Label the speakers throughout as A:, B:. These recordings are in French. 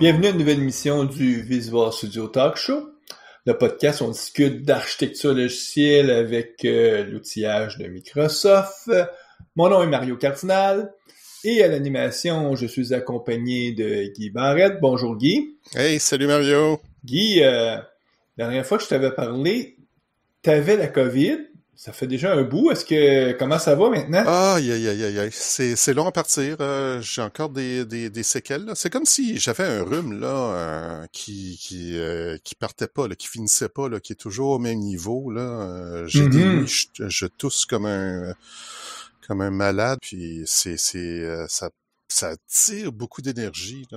A: Bienvenue à une nouvelle émission du Visual Studio Talk Show le podcast, on discute d'architecture logicielle avec euh, l'outillage de Microsoft. Mon nom est Mario Cardinal et à l'animation, je suis accompagné de Guy Barrette. Bonjour Guy. Hey, salut Mario. Guy, euh, la dernière fois que je t'avais parlé, t'avais la COVID ça fait déjà un bout. Est-ce que comment ça va maintenant? Aïe, aïe, aïe, aïe, C'est, long
B: à partir. Euh, j'ai encore des, des, des séquelles. C'est comme si j'avais un rhume là euh, qui qui, euh, qui partait pas, là, qui finissait pas, qui est toujours au même niveau. Là. j'ai mm-hmm. je, tousse comme un comme un malade. Puis c'est, c'est ça ça tire beaucoup d'énergie.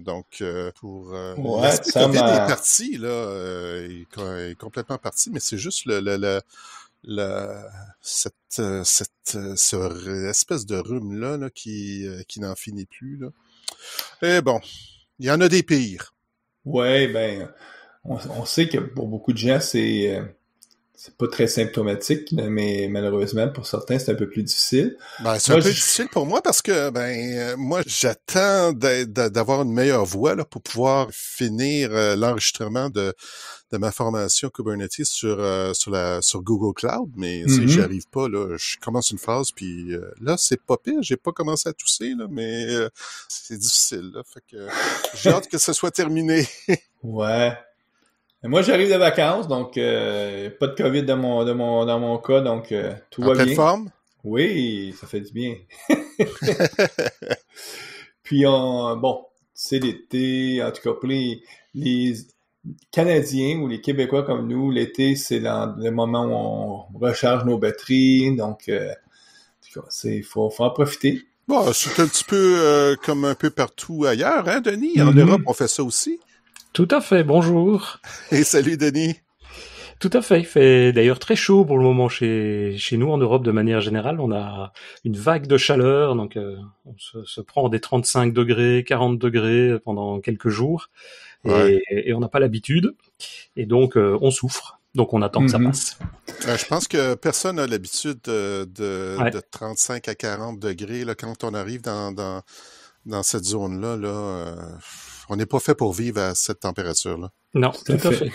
B: donc, pour euh, ouais, est parti, là, est, est, complètement parti, mais c'est juste le, le, le, cette, euh, cette, euh, espèce de rhume-là
A: qui, euh, qui n'en finit plus. Là. Et eh bon, il y en a des pires. Oui, ben, on, sait que pour beaucoup de gens, c'est c'est pas très symptomatique, mais malheureusement, pour certains, c'est un peu plus difficile. Ben, c'est un peu difficile pour moi parce
B: que ben moi, j'attends d'avoir une meilleure voix là, pour pouvoir finir l'enregistrement de de ma formation Kubernetes sur, euh, sur, Google Cloud, mais mm-hmm. j'y arrive pas. Là. Je commence une phrase, puis euh, là, c'est pas pire. J'ai pas commencé
A: à tousser, mais euh, c'est difficile. fait que j'ai hâte que ce soit terminé. ouais. moi, j'arrive de vacances, donc pas de COVID dans mon, cas, donc tout va bien. forme? Oui, ça fait du bien. puis, bon, c'est l'été, en tout cas, les Canadiens ou les Québécois comme nous, l'été, c'est le moment où on recharge nos batteries. Donc, euh, c'est il faut, en profiter. c'est un petit peu euh, comme un peu partout ailleurs, hein, Denis? En mm-hmm. Europe, on fait ça aussi.
C: Tout à fait, bonjour. Et salut, Denis. Tout à fait. Il fait d'ailleurs très chaud pour le moment chez, chez nous en Europe de manière générale. On a une vague de chaleur, donc euh, on se, se, prend des 35 degrés, 40 degrés pendant quelques jours et, on n'a pas l'habitude, et donc euh, on souffre. Donc on attend que ça mhm. passe. Euh,
B: je pense que personne n'a l'habitude de, 35 à 40 degrés. Là, quand on arrive dans, dans, cette zone-là, là, euh, on n'est pas fait pour vivre à cette température-là.
A: Non, tout, à fait.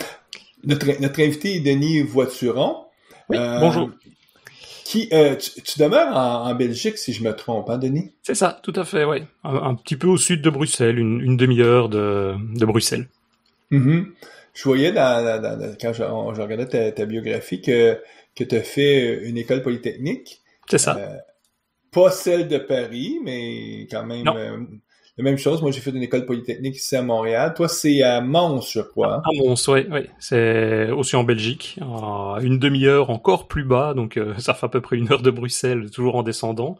A: Notre, notre invité est Denis Voituron. Oui, bonjour. Euh, tu, demeures en, Belgique, si je me trompe, hein, Denis? C'est ça, tout à fait, oui.
C: Un, petit peu au sud de Bruxelles, une, demi-heure de, Bruxelles.
A: Mm-hmm. Je voyais quand je, regardais ta, biographie que, que tu as fait une école polytechnique. C'est ça. Euh, pas celle de Paris, mais quand même. Euh, la même chose, moi j'ai fait une école polytechnique ici à Montréal. Toi, c'est à Mons, je crois. À Mons, oui,
C: C'est aussi en Belgique, à une demi-heure encore plus bas, donc euh, ça fait à peu près une heure de Bruxelles, toujours en descendant.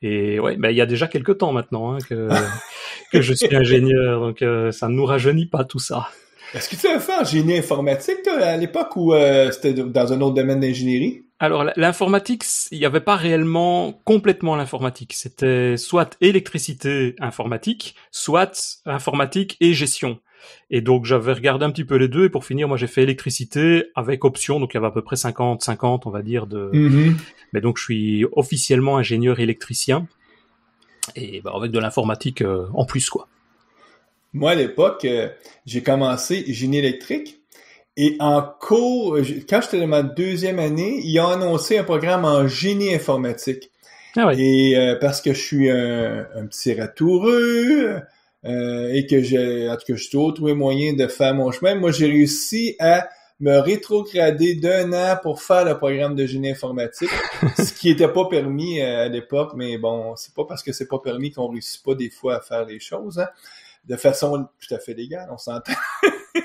C: Et ouais, ben, il y a déjà quelques temps maintenant hein, que, je suis ingénieur, donc euh, ça ne nous rajeunit pas tout ça.
A: Est-ce que tu as fait en génie informatique à l'époque ou euh, c'était dans un autre domaine
C: d'ingénierie? Alors l'informatique, il n'y avait pas réellement complètement l'informatique. C'était soit électricité informatique, soit informatique et gestion. Et donc j'avais regardé un petit peu les deux et pour finir moi j'ai fait électricité avec option donc il y avait à peu près 50 50 on va dire de mm-hmm. mais donc je suis officiellement ingénieur électricien et bah, avec de l'informatique euh, en plus quoi.
A: Moi à l'époque euh, j'ai commencé génie électrique et en cours, quand j'étais dans ma deuxième année, ils ont annoncé un programme en génie informatique. Ah et euh, parce que je suis un, petit ratoureux euh, et que j'ai, en tout cas, je moyen de faire mon chemin, moi j'ai réussi à me rétrograder d'un an pour faire le programme de génie informatique, ce qui n'était pas permis euh, à l'époque, mais bon, c'est pas parce que c'est pas permis qu'on réussit pas des fois à faire les choses, hein. de façon tout à fait légale, on s'entend.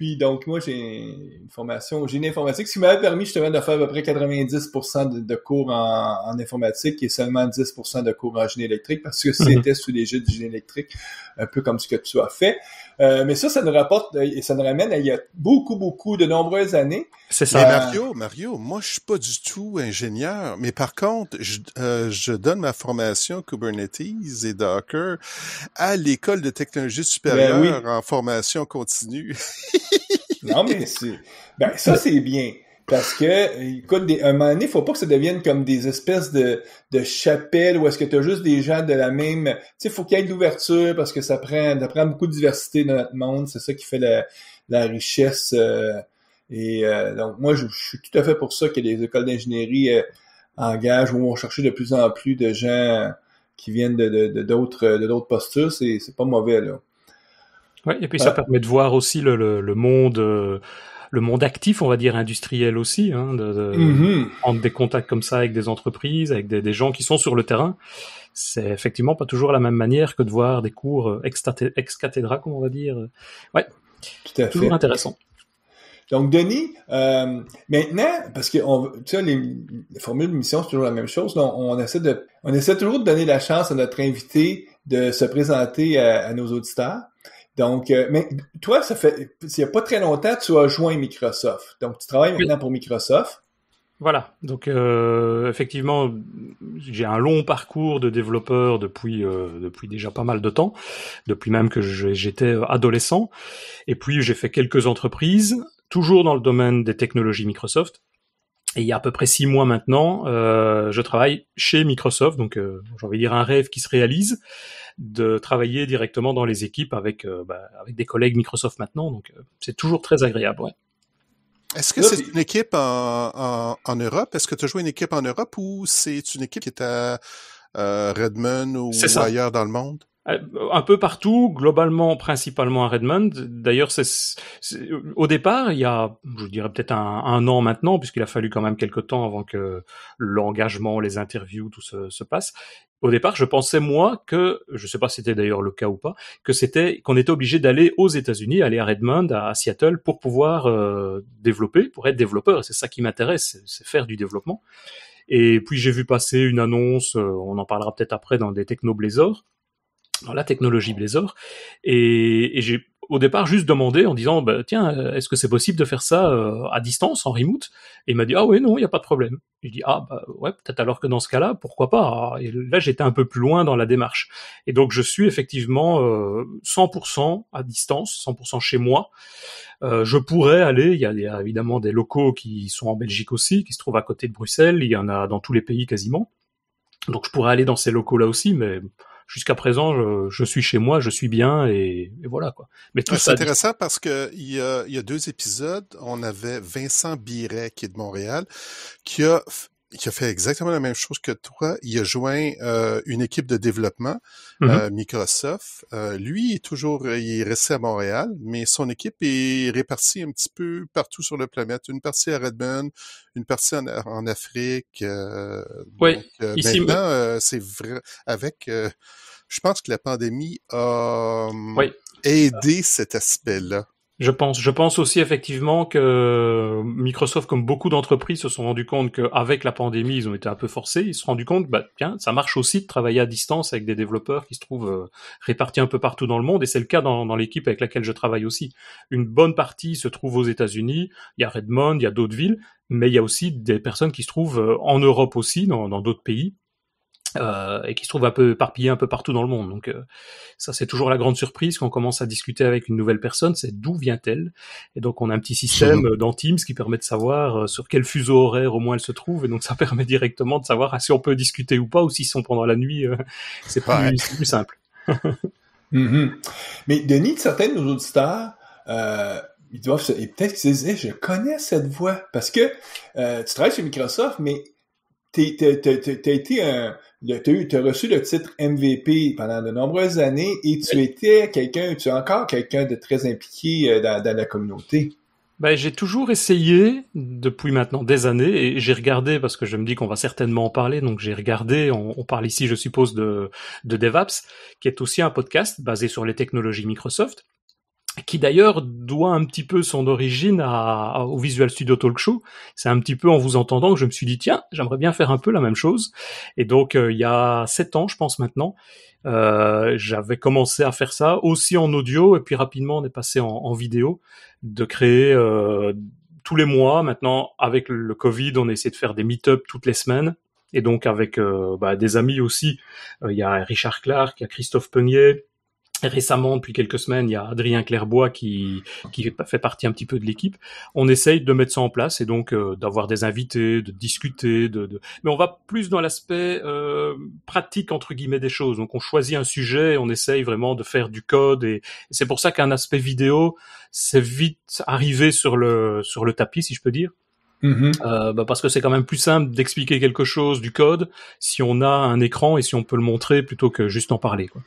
A: Puis donc, moi, j'ai une formation au génie informatique, ce qui m'a permis justement de faire à peu près 90% de, cours en, informatique et seulement 10% de cours en génie électrique parce que mhm. c'était sous les l'égide du génie électrique, un peu comme ce que tu as fait. Euh, mais ça, ça nous rapporte euh, et ça nous ramène à il y a beaucoup, beaucoup, de nombreuses années. C'est ça. Mais euh,
B: Mario, Mario, moi, je suis pas du tout ingénieur, mais par contre, je, donne ma formation Kubernetes et Docker à l'école de technologie supérieure
A: ben en formation continue. non, mais Ben, ça, c'est bien. Parce que, écoute, des, un moment donné, faut pas que ça devienne comme des espèces de, de chapelles où est-ce que tu as juste des gens de la même. Tu sais, faut qu'il y ait de l'ouverture parce que ça prend, ça prend beaucoup de diversité dans notre monde. C'est ça qui fait la, richesse. Euh, et euh, donc, moi, je, suis tout à fait pour ça que les écoles d'ingénierie euh, engagent ou vont chercher de plus en plus de gens qui viennent de d'autres de, de, postures. C'est pas mauvais, là.
C: Ouais, et puis ça permet de voir aussi le, le, monde. Euh, le monde actif, on va dire industriel aussi, hein, de, de mm-hmm. prendre des contacts comme ça avec des entreprises, avec des, des gens qui sont sur le terrain. C'est effectivement pas toujours la même manière que de voir des cours ex, euh, ex cathédra, comme on va dire. Ouais, Tout à toujours intéressant.
A: Donc Denis, euh, maintenant, parce que on, tu les, formules de mission c'est toujours la même chose. on, essaie de, on essaie toujours de donner la chance à notre invité de se présenter à, à nos auditeurs. Donc, euh, mais toi, ça fait, il n'y a pas très longtemps, tu as joint Microsoft. Donc, tu travailles maintenant pour Microsoft.
C: Voilà. Donc, euh, effectivement, j'ai un long parcours de développeur depuis euh, depuis déjà pas mal de temps, depuis même que j'étais adolescent. Et puis, j'ai fait quelques entreprises, toujours dans le domaine des technologies Microsoft. Et il y a à peu près six mois maintenant, je travaille chez Microsoft, donc j'ai envie de dire un rêve qui se réalise de travailler directement dans les équipes avec, euh, bah, avec des collègues Microsoft maintenant. Donc, euh, c'est toujours très agréable. Ouais.
B: Est-ce que c'est une équipe en, Europe? Est-ce que tu as joué une équipe en Europe ou c'est une équipe qui est à euh, Redmond ou, ailleurs dans le monde?
C: Un peu partout, globalement, principalement à Redmond. D'ailleurs, au départ, il y a, je dirais peut-être un, an maintenant, puisqu'il a fallu quand même quelques temps avant que l'engagement, les interviews, tout se, se passe au départ, je pensais moi que, je sais pas si c'était d'ailleurs le cas ou pas, que c'était qu'on était obligé d'aller aux États-Unis, aller à Redmond, à, Seattle, pour pouvoir euh, développer, pour être développeur. C'est ça qui m'intéresse, c'est faire du développement. Et puis j'ai vu passer une annonce, euh, on en parlera peut-être après dans des techno dans la technologie Blazor, et j'ai au départ juste demander en disant bah, tiens euh, est-ce que c'est possible de faire ça euh, à distance en remote et il m'a dit ah oui non il n'y a pas de problème J'ai dit, ah bah ouais peut-être alors que dans ce cas-là pourquoi pas et là j'étais un peu plus loin dans la démarche et donc je suis effectivement 100% euh, à distance 100% chez moi je pourrais aller il y, a, il y, a, évidemment des locaux qui sont en Belgique aussi qui se trouvent à côté de Bruxelles il y en a dans tous les pays quasiment donc je pourrais aller dans ces locaux là aussi mais jusqu'à présent, je, suis chez moi, je suis bien et, voilà quoi. Mais tout ah, C'est intéressant
B: parce que il y, a, il y a deux épisodes, on avait Vincent Biret qui est de Montréal, qui a il a fait exactement la même chose que toi. Il a joint euh, une équipe de développement, mm-hmm. euh, Microsoft. Euh, lui, il est toujours, il est resté à Montréal, mais son équipe est répartie un petit peu partout sur le planète. Une partie à Redmond, une partie en, Afrique. oui, maintenant, c'est vrai. Avec, je pense que la pandémie a hum, aidé cet aspect-là.
C: Je pense. Je pense aussi effectivement que Microsoft, comme beaucoup d'entreprises, se sont rendu compte qu'avec la pandémie, ils ont été un peu forcés. Ils se sont rendu compte, bah tiens, ça marche aussi de travailler à distance avec des développeurs qui se trouvent euh, répartis un peu partout dans le monde. Et c'est le cas dans, dans l'équipe avec laquelle je travaille aussi. Une bonne partie se trouve aux États-Unis. Il y a Redmond, il y a d'autres villes, mais il y a aussi des personnes qui se trouvent euh, en Europe aussi, dans d'autres pays. Euh, et qui se trouve un peu éparpillé un peu partout dans le monde. Donc euh, ça c'est toujours la grande surprise quand on commence à discuter avec une nouvelle personne, c'est d'où vient-elle Et donc on a un petit système euh, dans Teams qui permet de savoir sur quel fuseau horaire au moins elle se trouve, et donc ça permet directement de savoir si on peut discuter ou pas, ou s'ils sont pendant la nuit, c'est plus, plus simple. Mm-hmm. Mais Denis,
A: certains de nos auditeurs ils doivent se... et peut-être qu'ils disent, je connais cette voix parce que tu travailles chez Microsoft, mais as été un, tu as reçu le titre MVP pendant de nombreuses années et tu étais quelqu'un, tu es encore quelqu'un de très impliqué euh, dans, la communauté.
C: Ben, j'ai toujours essayé, depuis maintenant des années, et j'ai regardé, parce que je me dis qu'on va certainement en parler, donc j'ai regardé, on, parle ici, je suppose, de, de DevApps, qui est aussi un podcast basé sur les technologies Microsoft qui d'ailleurs doit un petit peu son origine au Visual Studio Talk Show. C'est un petit peu en vous entendant que je me suis dit tiens, j'aimerais bien faire un peu la même chose. Et donc euh, il y a sept ans, je pense maintenant, euh, j'avais commencé à faire ça aussi en audio et puis rapidement on est passé en, vidéo, de créer euh, tous les mois. Maintenant avec le Covid, on a de faire des meet-up toutes les semaines. Et donc avec bah, des amis aussi, il y a Richard Clark, il y a Christophe Peunier, récemment, depuis quelques semaines, il y a Adrien Clairbois qui, qui fait partie un petit peu de l'équipe. On essaye de mettre ça en place et donc euh, d'avoir des invités, de discuter, de, mais on va plus dans l'aspect euh, pratique entre guillemets des choses. Donc on choisit un sujet, on essaye vraiment de faire du code et, c'est pour ça qu'un aspect vidéo c'est vite arrivé sur le sur le tapis, si je peux dire. Mm-hmm. Euh, bah, parce que c'est quand même plus simple d'expliquer quelque chose du code si on a un écran et si on peut le montrer plutôt que juste en parler. Quoi.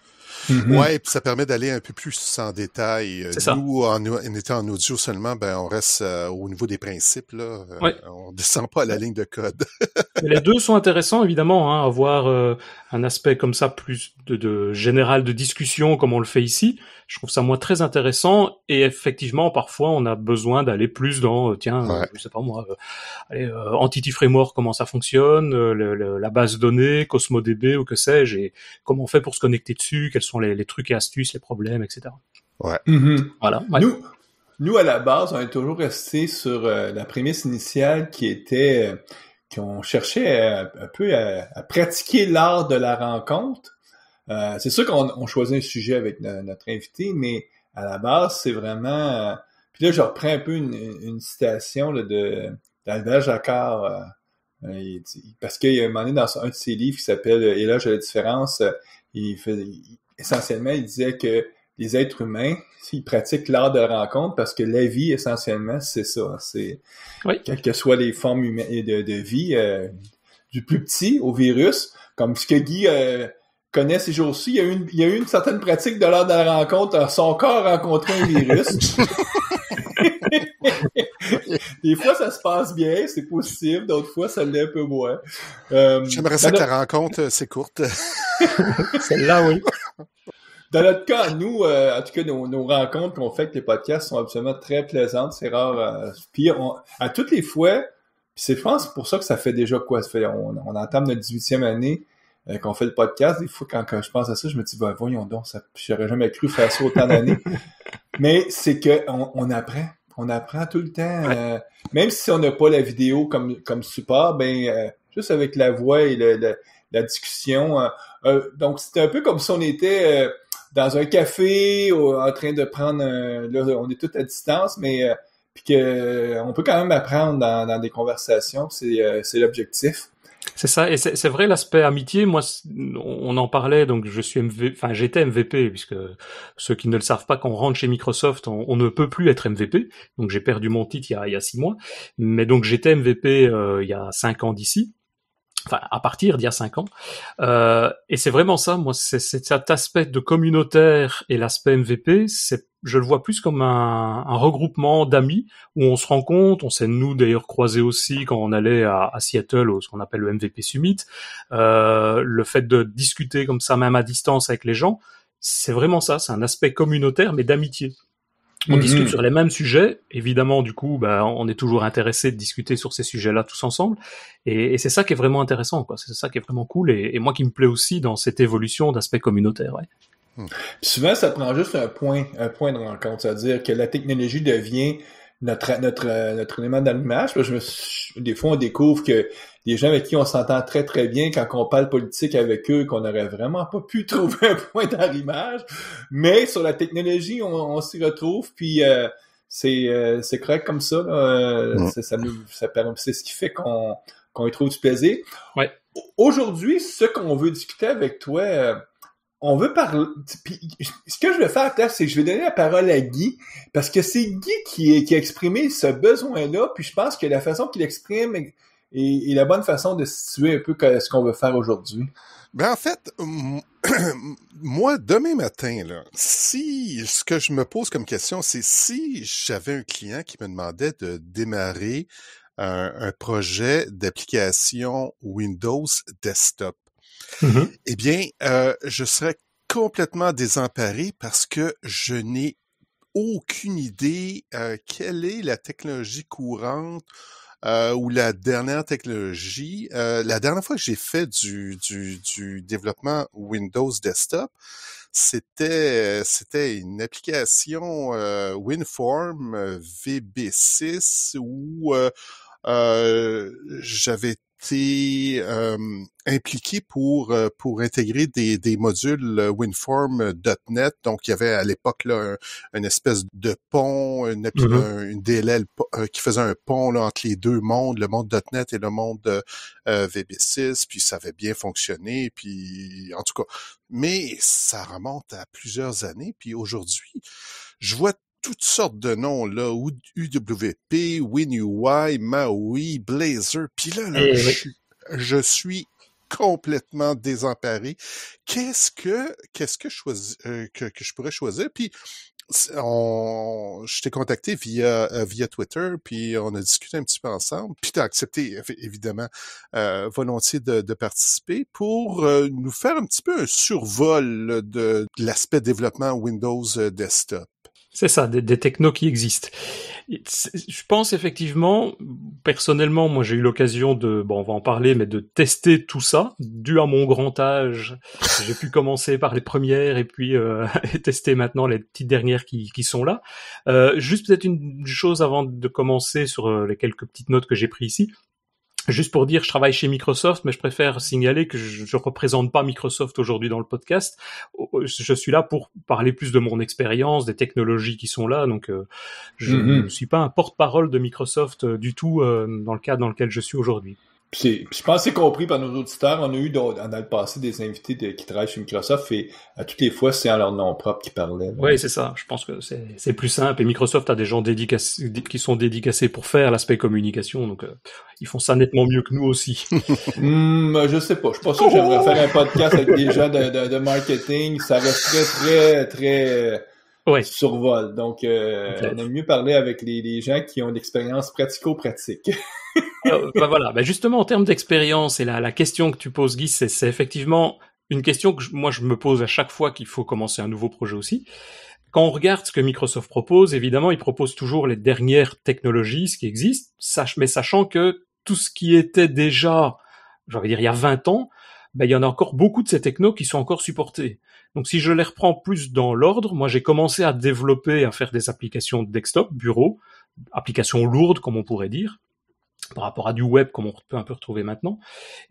C: Mm-hmm. Ouais,
B: ça permet d'aller un peu plus euh, en détail. Nous, en, étant en audio seulement, ben on reste euh, au niveau des principes. Là. Euh, on descend pas à la ligne de code.
C: les deux sont intéressants, évidemment, hein, à voir un aspect comme ça plus de, général de discussion comme on le fait ici. Je trouve ça moi très intéressant et effectivement parfois on a besoin d'aller plus dans euh, tiens euh, je sais pas moi euh, euh, Entity Framework comment ça fonctionne la base donnée CosmoDB ou que sais-je et comment on fait pour se connecter dessus quels sont les, trucs et astuces les problèmes etc. Ouais. Mm-hmm. Voilà. Nous nous à la base on est toujours resté sur la prémisse initiale
A: qui était qu'on cherchait un peu à, pratiquer l'art de la rencontre. Euh, c'est sûr qu'on on choisit un sujet avec notre invité, mais à la base, c'est vraiment... Euh, puis là, je reprends un peu une, citation de d'Albert Jacquard, euh, parce qu'il a donné dans un de ses livres qui s'appelle « Éloge de la différence », il, faisait, essentiellement, il disait que les êtres humains, ils pratiquent l'art de la rencontre parce que la vie, essentiellement, c'est ça. C'est quelles que soient les formes humaines de, vie, euh, du plus petit au virus, comme ce que Guy euh, connaît ces jours-ci, il y a eu une, certaine pratique de l'art de la rencontre. Euh, son corps a un virus. Des fois, ça se passe bien, c'est possible. D'autres fois, ça l'est un peu moins. J'aimerais ça ben que la rencontre, c'est courte. Celle-là, oui dans notre cas, nous, euh, en tout cas, nos, rencontres qu'on fait avec les podcasts sont absolument très plaisantes. C'est rare. Euh, puis, on, à toutes les fois, c'est, je pour ça que ça fait déjà quoi? Ça fait, on, entame notre 18e année euh, qu'on fait le podcast. Des fois, quand, je pense à ça, je me dis, ben, voyons donc, ça, j'aurais jamais cru faire ça autant d'années. Mais c'est que on, apprend. On apprend tout le temps. Euh, même si on n'a pas la vidéo comme, comme support, ben, juste avec la voix et la discussion. donc, c'est un peu comme si on était dans un café en train de prendre euh, là, on est tous à distance, mais euh, puis que euh, on peut quand même apprendre dans, dans des conversations, c'est l'objectif.
C: C'est ça, et c'est vrai l'aspect amitié. Moi, on en parlait, donc je suis MVP, enfin j'étais MVP puisque ceux qui ne le savent pas, quand on rentre chez Microsoft, on, ne peut plus être MVP. Donc j'ai perdu mon titre il y a, il y a six mois, mais donc j'étais MVP il y a cinq ans d'ici à partir d'il y a cinq ans. Euh, et c'est vraiment ça, moi, c'est cet aspect de communautaire et l'aspect MVP, c'est je le vois plus comme un, un regroupement d'amis où on se rencontre, on s'est nous d'ailleurs croisés aussi quand on allait à, à Seattle au ce qu'on appelle le MVP Summit. Euh, le fait de discuter comme ça même à distance avec les gens, c'est vraiment ça, c'est un aspect communautaire mais d'amitié. On mm-hmm. discute sur les mêmes sujets. Évidemment, du coup, bah, on est toujours intéressé de discuter sur ces sujets-là tous ensemble. Et, c'est ça qui est vraiment intéressant, quoi. C'est ça qui est vraiment cool. Et, et, moi qui me plaît aussi dans cette évolution d'aspect communautaire, ouais.
A: Mm. souvent, ça prend juste un point, un point de rencontre, c'est-à-dire que la technologie devient notre, notre, euh, notre élément d'allumage. Je des fois, on découvre que des gens avec qui on s'entend très, très bien quand on parle politique avec eux, qu'on n'aurait vraiment pas pu trouver un point d'arrimage. Mais sur la technologie, on, s'y retrouve, puis euh, euh, c'est correct comme ça. Ça, nous, ça, c'est ce qui fait qu'on qu'on y trouve du plaisir. Ouais. Aujourd'hui, ce qu'on veut discuter avec toi, on veut parler. ce que je veux faire, c'est que je vais donner la parole à Guy, parce que c'est Guy qui, a exprimé ce besoin-là, puis je pense que la façon qu'il exprime est, la bonne façon de situer un peu ce qu'on veut faire aujourd'hui. Ben en fait, moi, demain matin, là, si ce que je me pose
B: comme question, c'est si j'avais un client qui me demandait de démarrer un projet d'application Windows Desktop Mm-hmm. eh bien, euh, je serais complètement désemparé parce que je n'ai aucune idée euh, quelle est la technologie courante euh, ou la dernière technologie. la dernière fois que j'ai fait du, développement Windows Desktop, c'était c'était une application WinForm VB6 où j'avais euh, impliqué pour euh, pour intégrer des, des modules euh, WinForm.net. Donc, il y avait à l'époque là une espèce de pont, une, mm-hmm. DLL qui faisait un pont entre les deux mondes, le monde .net et le monde VB6. Puis ça avait bien fonctionné. Puis en tout cas, mais ça remonte à plusieurs années. Puis aujourd'hui, je vois toutes sortes de noms, là, UWP, WinUI, Maui, Blazer, puis là, eh je, suis complètement désemparé. Qu'est-ce que qu'est-ce que je euh, que, je pourrais choisir? Puis on, je t'ai contacté via euh, via Twitter, puis on a discuté un petit peu ensemble, puis as accepté évidemment euh, volontiers de, participer pour nous faire un petit peu un survol de l'aspect développement Windows Desktop.
C: C'est ça, des, des, technos qui existent. Je pense effectivement, personnellement, moi j'ai eu l'occasion de, bon on va en parler, mais de tester tout ça, dû à mon grand âge. j'ai pu commencer par les premières et puis euh, tester maintenant les petites dernières qui, qui sont là. Euh, juste peut-être une chose avant de commencer sur euh, les quelques petites notes que j'ai prises ici. Juste pour dire, je travaille chez Microsoft, mais je préfère signaler que je ne représente pas Microsoft aujourd'hui dans le podcast. Oh, oh, je suis là pour parler plus de mon expérience, des technologies qui sont là. Donc, euh, je ne mm-hmm. suis pas un porte-parole de Microsoft euh, du tout euh, dans le cadre dans lequel je suis aujourd'hui je
A: pense que c'est compris par nos auditeurs. On a eu dans, le passé des invités qui travaillent chez Microsoft et à toutes les fois, c'est en leur nom propre qu'ils parlaient. Oui, c'est ça. Je pense que
C: c'est plus simple. Et Microsoft a des gens qui sont dédicacés pour faire l'aspect communication. Donc, euh, ils font ça nettement mieux que nous aussi. Je hmm, je sais pas. Je pense que j'aimerais faire un podcast
A: avec des gens de, de marketing. Ça reste très, très, très survol. Donc, euh, on aime mieux parler avec les, gens qui ont expérience pratico-pratique.
C: ben voilà, ben justement, en termes d'expérience, et la, la question que tu poses, Guy, c'est effectivement une question que moi je me pose à chaque fois qu'il faut commencer un nouveau projet aussi. Quand on regarde ce que Microsoft propose, évidemment, il propose toujours les dernières technologies, ce qui existe, mais sachant que tout ce qui était déjà, j'allais dire, il y a 20 ans, ben, il y en a encore beaucoup de ces technos qui sont encore supportés. Donc si je les reprends plus dans l'ordre, moi j'ai commencé à développer, à faire des applications desktop, bureau, applications lourdes comme on pourrait dire, par rapport à du web comme on peut un peu retrouver maintenant.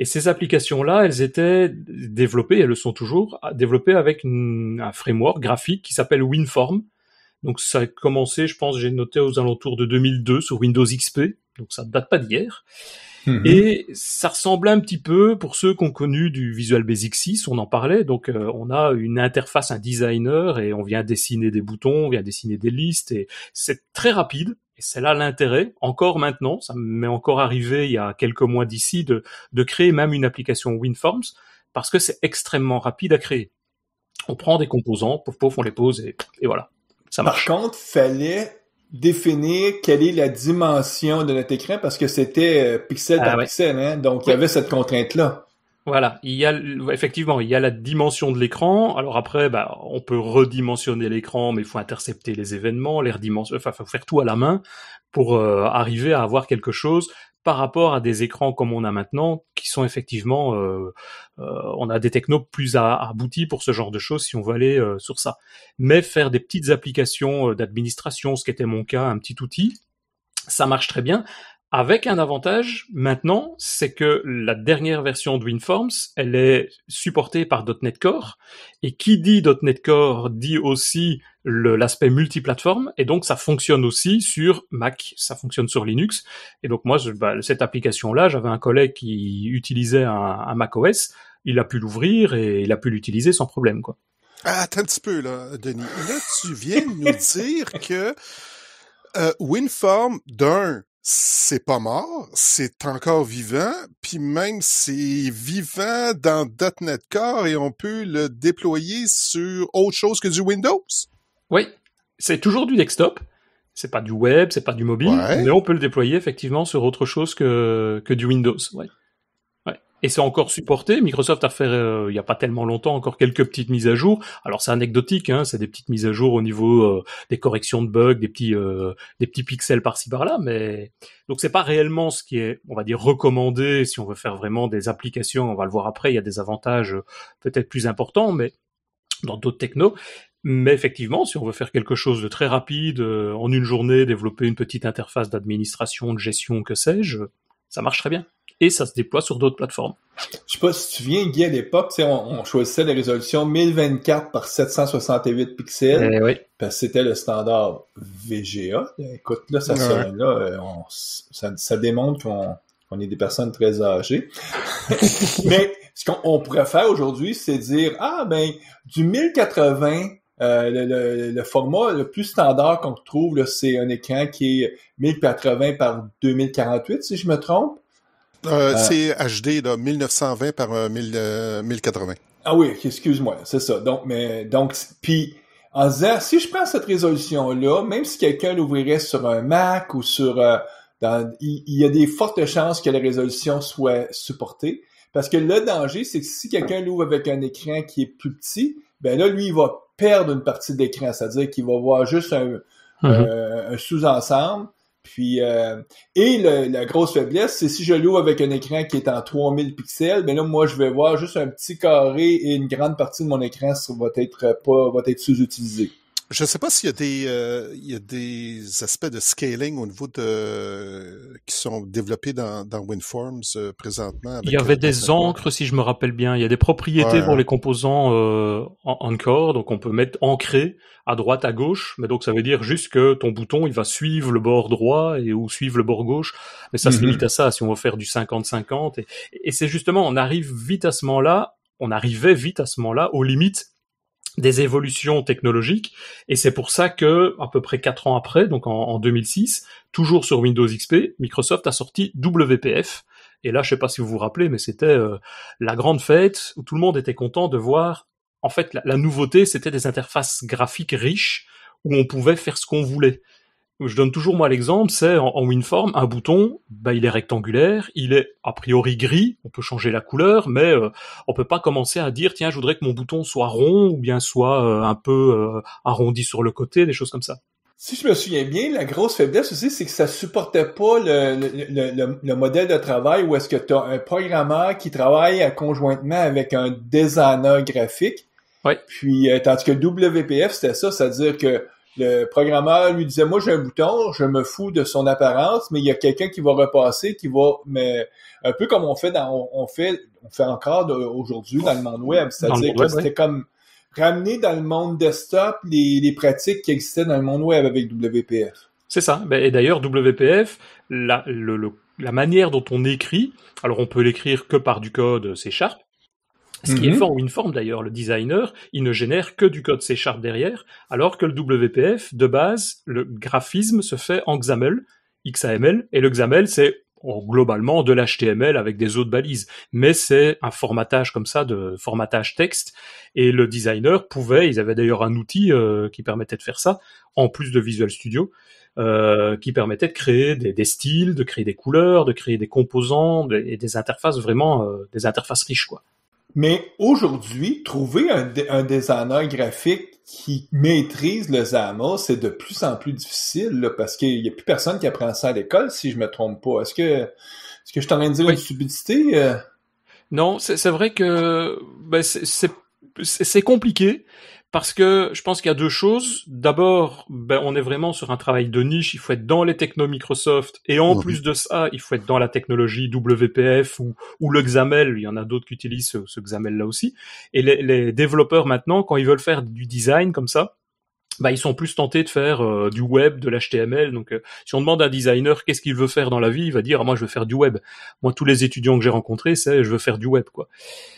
C: Et ces applications-là, elles étaient développées, elles le sont toujours, développées avec un framework graphique qui s'appelle WinForm. Donc ça a commencé, je pense, j'ai noté aux alentours de 2002 sur Windows XP, donc ça ne date pas d'hier.
A: Mhm. Et
C: ça ressemble un petit peu, pour ceux qui ont connu du Visual Basic 6, on en parlait, donc euh, on a une interface, un designer, et on vient dessiner des boutons, on vient dessiner des listes, et c'est très rapide, et c'est là l'intérêt, encore maintenant, ça m'est encore arrivé il y a quelques mois d'ici, de, de créer même une application WinForms, parce que c'est extrêmement rapide à créer. On prend des composants, pouf pouf, on les pose, et, et voilà. Ça marche.
A: Par contre, fallait définir quelle est la dimension de notre écran parce que c'était euh, pixel ah par pixel, hein? donc il y avait cette contrainte-là.
C: Voilà, il y a effectivement, il y a la dimension de l'écran. Alors après, bah, on peut redimensionner l'écran, mais il faut intercepter les événements, les redimensionner, enfin, faut faire tout à la main pour euh, arriver à avoir quelque chose par rapport à des écrans comme on a maintenant, qui sont effectivement, euh, euh, on a des technos plus aboutis pour ce genre de choses si on veut aller euh, sur ça. Mais faire des petites applications d'administration, ce qui était mon cas, un petit outil, ça marche très bien. Avec un avantage maintenant, c'est que la dernière version de WinForms, elle est supportée par .NET Core, et qui dit .NET Core dit aussi l'aspect multiplateforme, et donc ça fonctionne aussi sur Mac, ça fonctionne sur Linux, et donc moi, bah, cette application-là, j'avais un collègue qui utilisait un, Mac OS, il a pu l'ouvrir et il a pu l'utiliser sans problème, quoi.
B: Ah, attends un petit peu, là, Denis. Là, tu viens de nous dire que euh, WinForm, d'un, c'est pas mort, c'est encore vivant, puis même c'est vivant dans .NET Core et
C: on peut le déployer sur autre chose que du Windows. Oui, c'est toujours du desktop. C'est pas du web, c'est pas du mobile, mais on peut le déployer effectivement sur autre chose que, que du Windows. Et c'est encore supporté. Microsoft a fait, euh, il n'y a pas tellement longtemps, encore quelques petites mises à jour. Alors c'est anecdotique, hein, c'est des petites mises à jour au niveau euh, des corrections de bugs, des petits, euh, des petits pixels par-ci par-là. Mais donc c'est pas réellement ce qui est, on va dire, recommandé si on veut faire vraiment des applications. On va le voir après. Il y a des avantages peut-être plus importants, mais dans d'autres technos. Mais effectivement, si on veut faire quelque chose de très rapide, en une journée, développer une petite interface d'administration, de gestion, que sais-je, ça marche très bien et ça se déploie sur d'autres plateformes. Je sais pas si tu viens Guy, à l'époque, on, on
A: choisissait la résolution 1024 par 768 pixels. Eh parce que c'était le standard VGA. Écoute, là, ça là, euh, ça, démontre qu'on est des personnes très âgées. Mais ce qu'on pourrait faire aujourd'hui, c'est dire, ah, ben, du 1080 euh, le, le, format le plus standard qu'on trouve, c'est un écran qui est 1080 par 2048, si je me trompe.
B: Euh, euh, c'est HD, de 1920
A: par 1080. Euh, ah oui, excuse-moi, c'est ça. Donc, mais, donc, puis, en disant, si je prends cette résolution-là, même si quelqu'un l'ouvrirait sur un Mac ou sur... il, y a des fortes chances que la résolution soit supportée. Parce que le danger, c'est que si quelqu'un l'ouvre avec un écran qui est plus petit, ben là, lui, il va perdre une partie d'écran, C'est-à-dire qu'il va voir juste un mm-hmm. sous-ensemble puis euh, et la grosse faiblesse, c'est si je l'ouvre avec un écran qui est en 3000 pixels, mais ben là moi je vais voir juste un petit carré et une grande partie de mon écran va être euh, pas va être sous-utilisé. Je ne sais pas s'il y a des euh,
B: y a des aspects de scaling au niveau de qui sont développés dans, dans WinForms euh, présentement. il y avait euh, des encres,
C: si je me rappelle bien. Il y a des propriétés pour les composants euh, encore, donc on peut mettre ancré à droite, à gauche, mais donc ça veut dire juste que ton bouton il va suivre le bord droit et ou suivre le bord gauche, mais ça se limite mhm. à ça. Si on veut faire du 50-50 et, et c'est justement on arrive vite à ce moment-là, on arrivait vite à ce moment-là aux limites des évolutions technologiques et c'est pour ça que à peu près quatre ans après donc en, 2006 toujours sur Windows XP Microsoft a sorti WPF et là je sais pas si vous vous rappelez mais c'était euh, la grande fête où tout le monde était content de voir en fait la, la nouveauté c'était des interfaces graphiques riches où on pouvait faire ce qu'on voulait je donne toujours moi l'exemple, c'est en, WinForm, un bouton, bah, il est rectangulaire, il est a priori gris, on peut changer la couleur, mais on euh, on peut pas commencer à dire tiens, je voudrais que mon bouton soit rond ou bien soit euh, un peu euh, arrondi sur le côté, des choses comme ça.
A: Si je me souviens bien, la grosse faiblesse aussi, c'est que ça supportait pas le, modèle de travail où est-ce que tu as un programmeur qui travaille conjointement avec un designer graphique. Oui. Puis, tandis que le WPF, c'était ça, c'est-à-dire que le programmeur lui disait, moi j'ai un bouton, je me fous de son apparence, mais il y a quelqu'un qui va repasser, qui va, mais un peu comme on fait dans, on fait, on fait encore aujourd'hui dans le monde web, c'est-à-dire que c'était comme ramener dans le monde desktop les, pratiques qui existaient dans le monde web
C: avec WPF. C'est ça. Ben, et d'ailleurs, WPF, la, manière dont on écrit, alors on peut l'écrire que par du code C Sharp, ce qui est mhm. une forme d'ailleurs, le designer, il ne génère que du code C Sharp derrière, alors que le WPF, de base, le graphisme se fait en XAML, XAML, et le XAML c'est oh, globalement de l'HTML avec des autres balises, mais c'est un formatage comme ça de formatage texte et le designer pouvait, ils avaient d'ailleurs un outil euh, qui permettait de faire ça en plus de Visual Studio. Euh, qui permettait de créer des, styles, de créer des couleurs, de créer des composants des, et des interfaces vraiment euh, des interfaces riches quoi.
A: Mais aujourd'hui, trouver un, un, designer graphique qui maîtrise le Zama, c'est de plus en plus difficile parce qu'il n'y a plus personne qui apprend ça à l'école, si je me trompe pas. Est-ce que, est-ce que je t'en en dire une stupidité?
C: Euh? Non, c'est vrai que ben, c'est c'est compliqué parce que je pense qu'il y a deux choses. D'abord, ben, on est vraiment sur un travail de niche. Il faut être dans les technos Microsoft et en mhm. plus de ça, il faut être dans la technologie WPF ou, ou le XAML. Il y en a d'autres qui utilisent ce, ce XAML là aussi. Et les développeurs maintenant, quand ils veulent faire du design comme ça, bah, ils sont plus tentés de faire euh, du web, de l'HTML. Donc, euh, si on demande à un designer qu'est-ce qu'il veut faire dans la vie, il va dire ah, moi je veux faire du web. Moi, tous les étudiants que j'ai rencontrés, c'est je veux faire du web, quoi.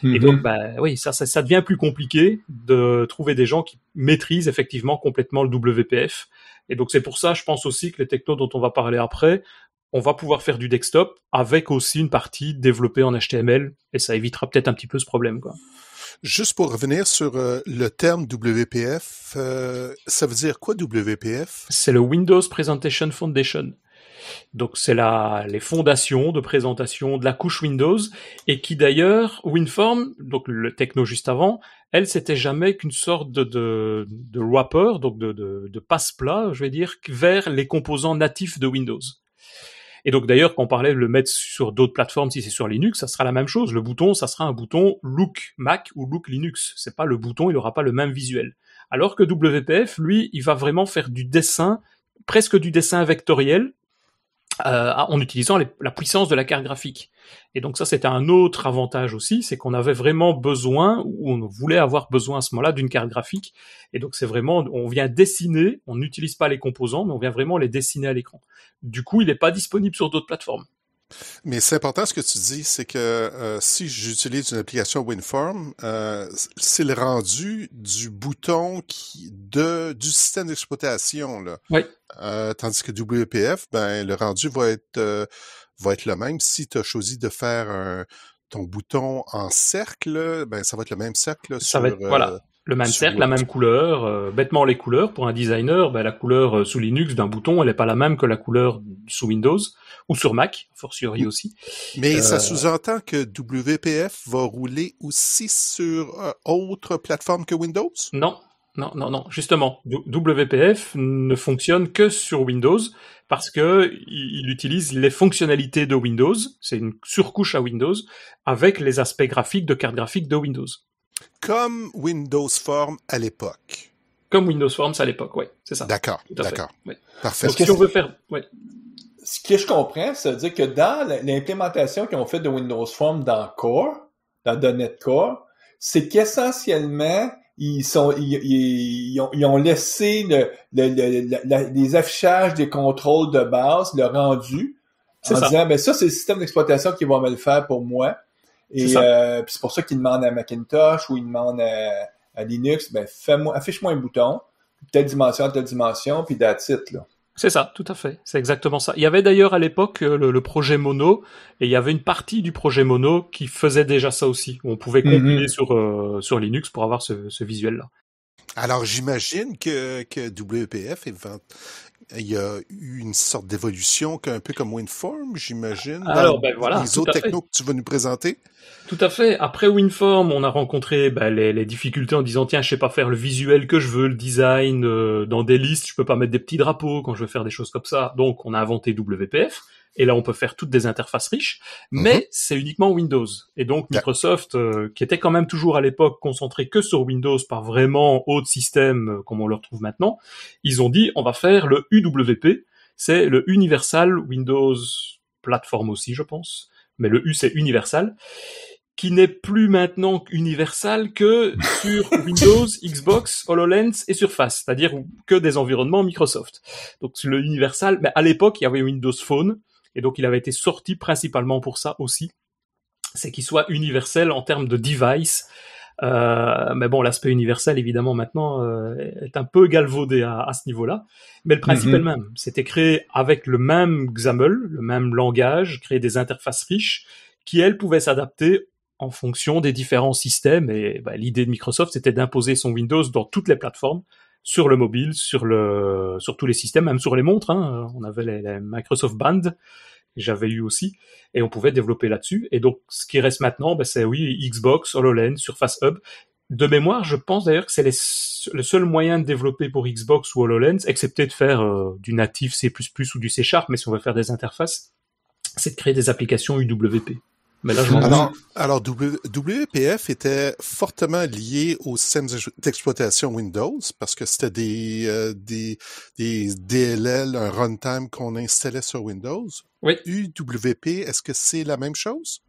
C: Et donc, mhm. bah oui, ça, ça, devient plus compliqué de trouver des gens qui maîtrisent effectivement complètement le WPF. Et donc, c'est pour ça, je pense aussi que les technos dont on va parler après, on va pouvoir faire du desktop avec aussi une partie développée en HTML, et ça évitera peut-être un petit peu ce problème, quoi. Juste pour revenir sur euh, le terme WPF, euh, ça veut dire quoi WPF C'est le Windows Presentation Foundation. Donc c'est la les fondations de présentation de la couche Windows et qui d'ailleurs WinForm, donc le techno juste avant, elle c'était jamais qu'une sorte de de, wrapper, donc de, de passe plat, je vais dire, vers les composants natifs de Windows. Et donc d'ailleurs, quand on parlait de le mettre sur d'autres plateformes, si c'est sur Linux, ça sera la même chose. Le bouton, ça sera un bouton Look Mac ou Look Linux. C'est pas le bouton, il n'aura pas le même visuel. Alors que WPF, lui, il va vraiment faire du dessin, presque du dessin vectoriel, euh, en utilisant la puissance de la carte graphique. Et donc ça, c'était un autre avantage aussi, c'est qu'on avait vraiment besoin, ou on voulait avoir besoin à ce moment-là d'une carte graphique. Et donc c'est vraiment, on vient dessiner, on n'utilise pas les composants, mais on vient vraiment les dessiner à l'écran. Du coup, il n'est pas disponible sur d'autres plateformes.
B: Mais c'est important ce que tu dis, c'est que euh, si j'utilise une application WinForm, euh, c'est le rendu du bouton qui, de, du système d'exploitation. Oui. Euh, tandis que WPF, ben, le rendu va être, va être le même. Si tu as choisi de faire ton bouton en cercle, ben, ça va être le même cercle
C: sur, va le même cercle, la même couleur, euh, bêtement les couleurs. Pour un designer, bah, la couleur euh, sous Linux d'un bouton, elle n'est pas la même que la couleur sous Windows ou sur Mac, fortiori aussi. Mais ça euh,
B: sous-entend que WPF va rouler aussi sur
C: autre plateforme que Windows Non, non, non, non. Justement, WPF ne fonctionne que sur Windows parce que il utilise les fonctionnalités de Windows, c'est une surcouche à Windows, avec les aspects graphiques de carte graphique de Windows. Comme Windows Forms à
A: l'époque.
C: Comme Windows Forms à l'époque, oui, c'est ça. D'accord, d'accord.
B: Parfait. on veut
A: faire... Ce que je comprends, cest à dire que dans l'implémentation qu'ils ont faite de Windows Form dans Core, dans .NET Core, c'est qu'essentiellement, ils ont, laissé les affichages des contrôles de base, le rendu, en disant mais ben ça c'est le système d'exploitation qui va me le faire pour moi. Et euh, c'est pour ça qu'il demande à Macintosh ou il à, Linux, ben fais-moi, affiche-moi un bouton, telle dimension, telle dimension, puis date
C: it, là. C'est ça, tout à fait. C'est exactement ça. Il y avait d'ailleurs à l'époque euh, le, projet Mono, et il y avait une partie du projet Mono qui faisait déjà ça aussi. on pouvait mhm. compiler sur, euh, sur Linux pour avoir ce, visuel-là.
B: Alors j'imagine que, que WPF il y a eu une sorte d'évolution, un peu comme WinForm, j'imagine. Alors, ben voilà. Les autres technos que tu veux nous présenter.
C: Tout à fait. Après WinForm, on a rencontré ben, les, les, difficultés en disant tiens, je sais pas faire le visuel que je veux, le design euh, dans des listes, je peux pas mettre des petits drapeaux quand je veux faire des choses comme ça. Donc, on a inventé WPF. Et là, on peut faire toutes des interfaces riches, mhm. mais c'est uniquement Windows. Et donc Microsoft, euh, qui était quand même toujours à l'époque concentré que sur Windows par vraiment haut de système euh, comme on le retrouve maintenant, ils ont dit on va faire le UWP, c'est le Universal Windows Platform aussi, je pense. Mais le U, c'est Universal qui n'est plus maintenant universal que sur Windows, Xbox, HoloLens et Surface, c'est-à-dire que des environnements Microsoft. Donc le universal, mais à l'époque, il y avait Windows Phone, et donc, il avait été sorti principalement pour ça aussi. C'est qu'il soit universel en termes de device. Euh, mais bon, l'aspect universel, évidemment, maintenant, euh, est un peu galvaudé à, ce niveau-là. Mais le principe est mhm. le même. C'était créé avec le même XAML, le même langage, créer des interfaces riches qui, elles, pouvaient s'adapter en fonction des différents systèmes. Et bah, l'idée de Microsoft, c'était d'imposer son Windows dans toutes les plateformes sur le mobile, sur le, sur tous les systèmes, même sur les montres. Hein. On avait les, Microsoft Band, j'avais eu aussi, et on pouvait développer là-dessus. Et donc, ce qui reste maintenant, ben, c'est oui, Xbox, HoloLens, Surface Hub. De mémoire, je pense d'ailleurs que c'est le seul moyen de développer pour Xbox ou HoloLens, excepté de faire euh, du natif C++ ou du C Sharp, mais si on veut faire des interfaces, c'est de créer des applications UWP. Mais là, je alors,
B: alors, WPF était fortement lié au système d'exploitation Windows parce que c'était des, euh, des, DLL, un runtime qu'on installait sur Windows. Oui.
C: UWP, est-ce que c'est la même chose?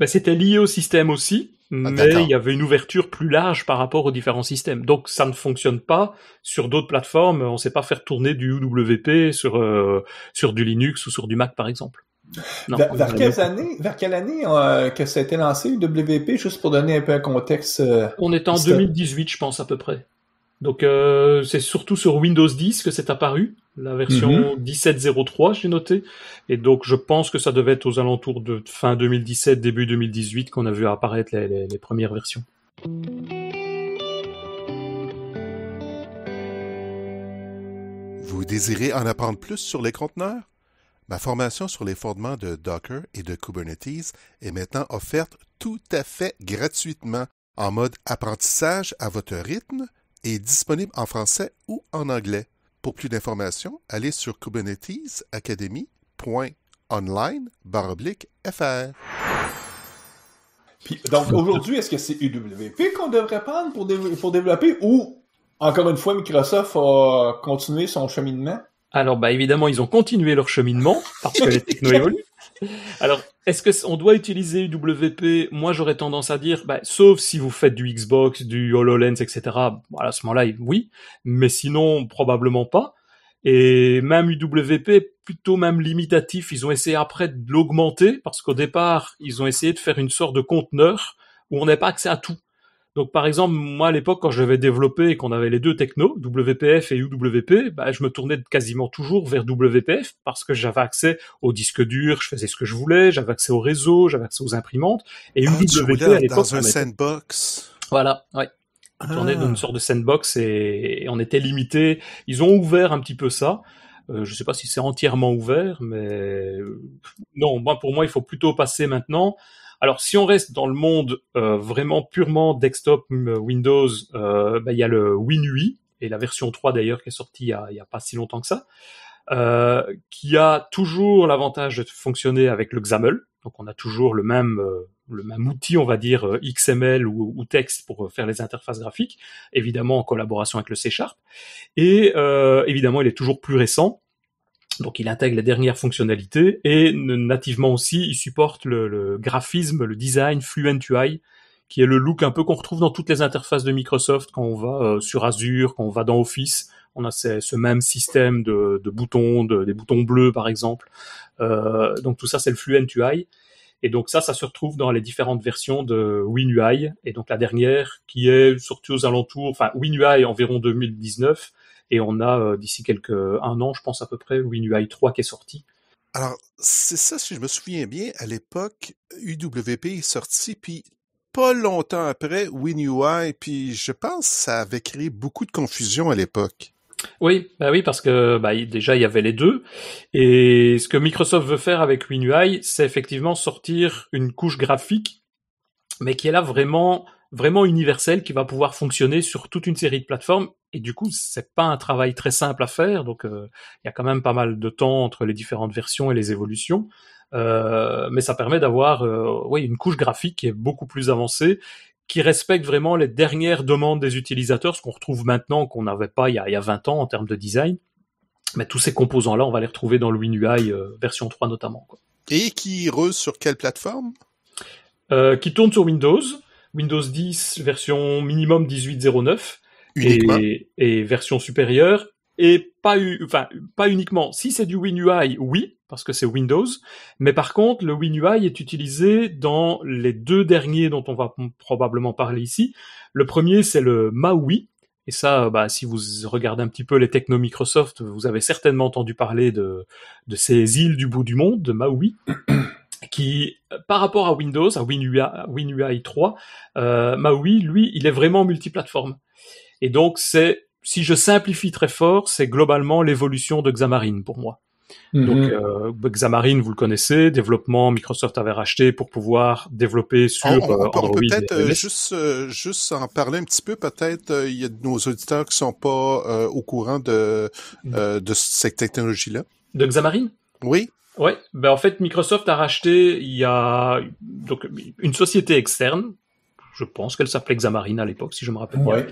C: Ben, c'était lié au système aussi, ah, mais il y avait une ouverture plus large par rapport aux différents systèmes. Donc ça ne fonctionne pas sur d'autres plateformes. On ne sait pas faire tourner du UWP sur euh, sur du Linux ou sur du Mac par exemple vers,
A: vers, quelle année euh, que ça a été lancé, WP, juste pour donner un peu un contexte? Euh, on est en 2018,
C: je pense, à peu près. Donc euh, c'est surtout sur Windows 10 que c'est apparu, la version 17.03, mhm. j'ai noté. Et donc je pense que ça devait être aux alentours de fin 2017, début 2018 qu'on a vu apparaître les premières versions.
B: Vous désirez en apprendre plus sur les conteneurs Ma formation sur les fondements de Docker et de Kubernetes est maintenant offerte tout à fait gratuitement en mode apprentissage à votre rythme et disponible en français ou en anglais. Pour plus d'informations, allez sur kubernetesacademy.online/fr.
A: donc aujourd'hui, est-ce que c'est UWP qu'on devrait prendre pour, pour développer ou encore une fois Microsoft a continué son cheminement?
C: Alors, bah, évidemment, ils ont continué leur cheminement parce que les technos évoluent. Alors, est-ce que on doit utiliser UWP Moi, j'aurais tendance à dire, bah, sauf si vous faites du Xbox, du HoloLens, etc. Voilà à ce moment-là, oui, mais sinon, probablement pas. Et même UWP, plutôt même limitatif, ils ont essayé après de l'augmenter parce qu'au départ, ils ont essayé de faire une sorte de conteneur où on n'avait pas accès à tout. Donc par exemple, moi à l'époque quand je développé et qu'on avait les deux technos, WPF et UWP, bah, je me tournais quasiment toujours vers WPF parce que j'avais accès au disque dur, je faisais ce que je voulais, j'avais accès au réseau, j'avais accès aux imprimantes et ah, UWP à l'époque dans un sandbox. Voilà, ouais. On dans ah. une sorte de sandbox et, on était limité. Ils ont ouvert un petit peu ça. Euh, je ne sais pas si c'est entièrement ouvert, mais euh, non. Moi, pour moi, il faut plutôt passer maintenant alors si on reste dans le monde euh, vraiment purement desktop euh, Windows, euh, bah, il y a le WinUI et la version 3 d'ailleurs qui est sortie il y a, pas si longtemps que ça. qui a toujours l'avantage de fonctionner avec le XAML. Donc on a toujours le même le même outil, on va dire XML ou, ou, texte pour faire les interfaces graphiques, évidemment en collaboration avec le C Sharp. Et évidemment, il est toujours plus récent donc il intègre la dernière fonctionnalité. et nativement aussi, il supporte le, graphisme, le design Fluent UI, qui est le look un peu qu'on retrouve dans toutes les interfaces de Microsoft quand on va euh, sur Azure, quand on va dans Office. On a ce même système de, boutons, des boutons bleus par exemple. Euh, donc tout ça, c'est le Fluent UI. Et donc ça, ça se retrouve dans les différentes versions de WinUI. Et donc la dernière, qui est surtout aux alentours, enfin WinUI environ 2019, et on a euh, d'ici quelques un an, je pense à peu près, WinUI 3 qui est sorti.
B: Alors, c'est ça, si je me souviens bien, à l'époque, UWP est sorti, puis pas longtemps après, WinUI, puis je pense que ça avait créé beaucoup de confusion à l'époque.
C: Oui, bah oui, parce que bah, déjà il y avait les deux, et ce que Microsoft veut faire avec WinUI, c'est effectivement sortir une couche graphique, mais qui est là vraiment vraiment universel qui va pouvoir fonctionner sur toute une série de plateformes. Et du coup, c'est pas un travail très simple à faire. Donc, euh, il y a quand même pas mal de temps entre les différentes versions et les évolutions. Euh, mais ça permet d'avoir, euh, oui, une couche graphique qui est beaucoup plus avancée, qui respecte vraiment les dernières demandes des utilisateurs, ce qu'on retrouve maintenant qu'on n'avait pas il y, a, 20 ans en termes de design. Mais tous ces composants-là, on va les retrouver dans le WinUI euh, version 3 notamment. Quoi. Et qui re sur quelle plateforme Qui tourne sur Windows. Windows 10 version minimum 18.09 et, et, version supérieure et pas enfin pas uniquement. Si c'est du WinUI, oui, parce que c'est Windows. Mais par contre, le WinUI est utilisé dans les deux derniers dont on va probablement parler ici. Le premier, c'est le MAUI. Et ça, bah, si vous regardez un petit peu les techno Microsoft, vous avez certainement entendu parler de, de ces îles du bout du monde, de Maui. qui, euh, par rapport à Windows, à WinUI, WinUI 3, euh, MAUI, lui, il est vraiment multiplateforme. Et donc, c'est, si je simplifie très fort, c'est globalement l'évolution de Xamarin pour moi. Mhm. Donc, euh, Xamarin, vous le connaissez, développement, Microsoft avait racheté pour pouvoir développer sur on, euh, peut peut-être
B: juste, juste en parler un petit peu, peut-être, il y a de nos auditeurs qui sont pas au courant de, mhm. de cette technologie-là. De
C: Xamarin? Oui. Ouais, ben en fait Microsoft a racheté il y a donc une société externe, je pense qu'elle s'appelait Xamarin à l'époque si je me rappelle bien,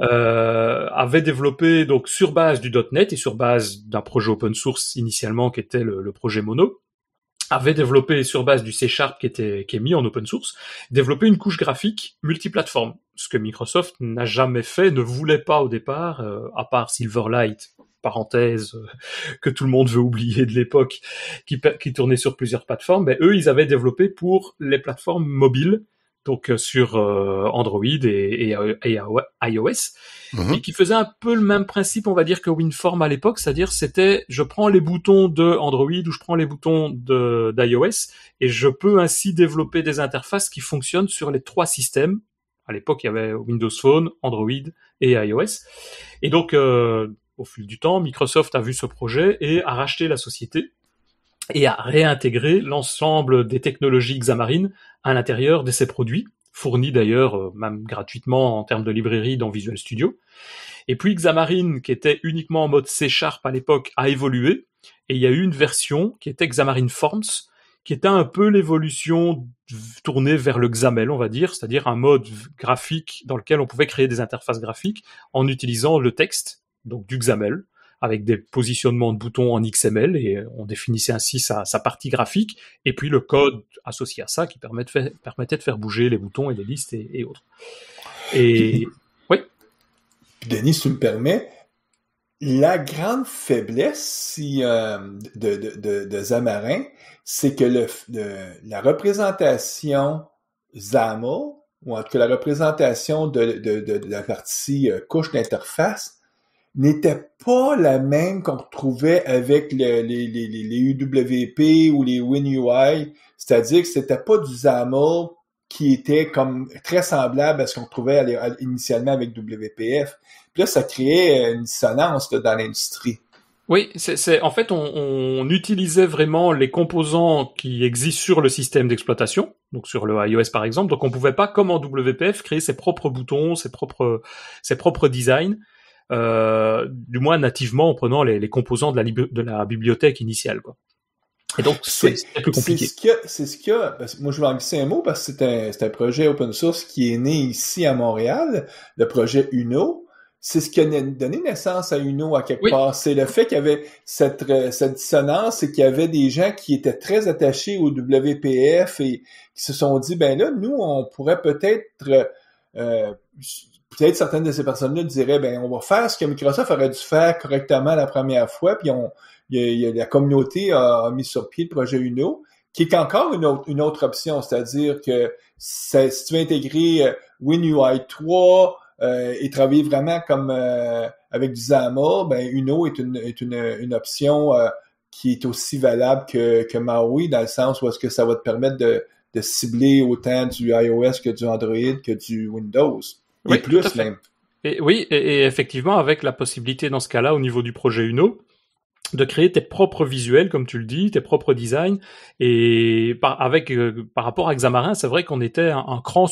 C: euh, avait développé donc sur base du .NET et sur base d'un projet open source initialement qui était le, projet Mono, avait développé sur base du C Sharp qui était qui est mis en open source, développé une couche graphique multiplateforme, ce que Microsoft n'a jamais fait, ne voulait pas au départ, euh, à part Silverlight parenthèse euh, que tout le monde veut oublier de l'époque, qui, qui tournait sur plusieurs plateformes, ben, eux, ils avaient développé pour les plateformes mobiles, donc euh, sur euh, Android et, e, iOS, mhm. et qui faisait un peu le même principe, on va dire, que WinForm à l'époque, c'est-à-dire c'était je prends les boutons de Android ou je prends les boutons d'iOS et je peux ainsi développer des interfaces qui fonctionnent sur les trois systèmes. À l'époque, il y avait Windows Phone, Android et iOS. Et donc, au fil du temps, Microsoft a vu ce projet et a racheté la société et a réintégré l'ensemble des technologies Xamarin à l'intérieur de ses produits, fournis d'ailleurs euh, même gratuitement en termes de librairie dans Visual Studio. Et puis Xamarin, qui était uniquement en mode C Sharp à l'époque, a évolué, et il y a eu une version qui était Xamarin Forms, qui était un peu l'évolution tournée vers le XAML, on va dire, c'est-à-dire un mode graphique dans lequel on pouvait créer des interfaces graphiques en utilisant le texte donc du XAML, avec des positionnements de boutons en XML et euh, on définissait ainsi sa, partie graphique et puis le code associé à ça qui permet permettait de faire bouger les boutons et les listes et, autres. Et oui. Denis, tu me permets, la grande
A: faiblesse si, euh, de, de, Zamarin, c'est que le, la représentation XAML, ou en tout cas la représentation de, la partie euh, couche d'interface, n'était pas la même qu'on retrouvait avec les, les, les, UWP ou les WinUI. C'est-à-dire que c'était pas du XAML qui était comme très semblable à ce qu'on trouvait initialement avec WPF. Puis là, ça créait une dissonance dans l'industrie.
C: Oui, c'est en fait on, on, utilisait vraiment les composants qui existent sur le système d'exploitation, donc sur le iOS par exemple. Donc on ne pouvait pas, comme en WPF, créer ses propres boutons, ses propres ses propres designs. Euh, du moins nativement en prenant les, composants de la, bibliothèque initiale. Quoi. Et donc, c'est plus compliqué. C'est ce
A: que, moi je vais en glisser un mot parce que c'est un, projet open source qui est né ici à Montréal, le projet UNO. C'est ce qui a donné naissance à UNO à quelque part. C'est le fait qu'il y avait cette, euh, cette dissonance et qu'il y avait des gens qui étaient très attachés au WPF et qui se sont dit, ben là, nous, on pourrait peut-être euh, peut-être certaines de ces personnes-là diraient, ben on va faire ce que Microsoft aurait dû faire correctement la première fois, puis on, y a, la communauté a, mis sur pied le projet Uno, qui est encore une autre, option, c'est-à-dire que si tu veux intégrer euh, WinUI 3 euh, et travailler vraiment comme euh, avec du Zama, ben Uno est une, option qui est aussi valable que, Maui, dans le sens où est-ce que ça va te permettre de, de cibler autant du iOS que du Android que du Windows. Oui, et plus
C: Et, oui, et, effectivement, avec la possibilité dans ce cas-là, au niveau du projet Uno, de créer tes propres visuels, comme tu le dis, tes propres designs. Et par, avec, euh, par rapport à Xamarin, c'est vrai qu'on était un, cran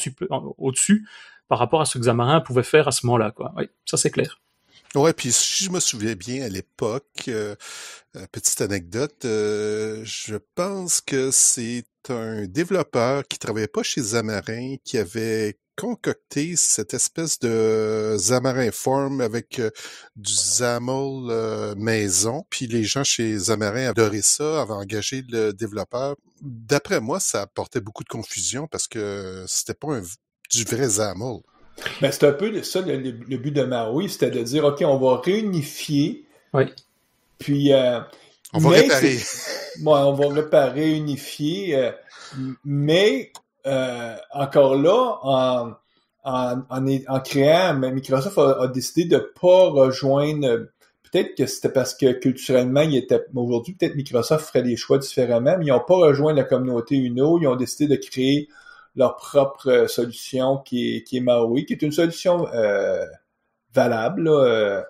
C: au-dessus par rapport à ce que Xamarin pouvait faire à ce moment-là. Oui, ça c'est clair.
B: et puis si je me souviens bien à l'époque, euh, euh, petite anecdote, je pense que c'est un développeur qui travaillait pas chez Xamarin qui avait concocter cette espèce de Zamarin forme avec euh, du Zamol euh, maison. Puis les gens chez Zamarin adoraient ça, avaient engagé le développeur. D'après moi, ça apportait beaucoup de confusion parce que c'était pas du vrai Zamol.
A: Ben, c'est un peu ça le, but de Maui, c'était de dire, OK, on va réunifier. Oui. Puis. Euh, on va réparer. on va réparer, unifier. mais euh, encore là, en, créant, Microsoft a, décidé de pas rejoindre. Peut-être que c'était parce que culturellement, il était aujourd'hui, peut-être Microsoft ferait des choix différemment, mais ils n'ont pas rejoint la communauté Uno. Ils ont décidé de créer leur propre solution qui est, Maui, qui est une solution euh, valable, euh,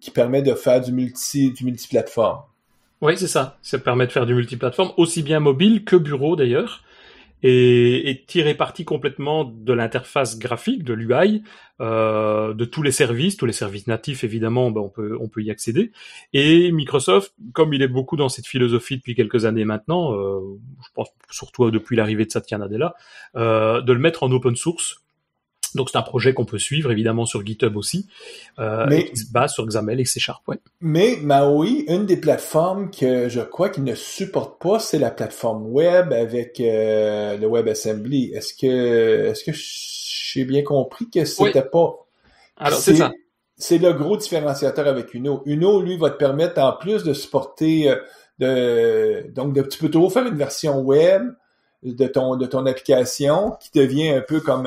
A: qui permet de faire du multi du multiplateforme.
C: Oui, c'est ça. Ça permet de faire du multiplateforme, aussi bien mobile que bureau d'ailleurs et, tirer parti complètement de l'interface graphique de l'UI, euh, de tous les services, tous les services natifs évidemment, ben, on peut y accéder. Et Microsoft, comme il est beaucoup dans cette philosophie depuis quelques années maintenant, euh, je pense surtout depuis l'arrivée de Satya Nadella, euh, de le mettre en open source donc c'est un projet qu'on peut suivre évidemment sur GitHub aussi, euh, mais, qui base sur XAML et C Sharp.
A: Mais Maui, une des plateformes que je crois qu'il ne supporte pas, c'est la plateforme web avec euh, le WebAssembly. Est-ce que est-ce que j'ai bien compris que c'était pas Alors c'est ça. C'est le gros différenciateur avec Uno. Uno, lui, va te permettre en plus de supporter euh, de donc de, tu peux toujours faire une version web de ton de ton application qui devient un peu comme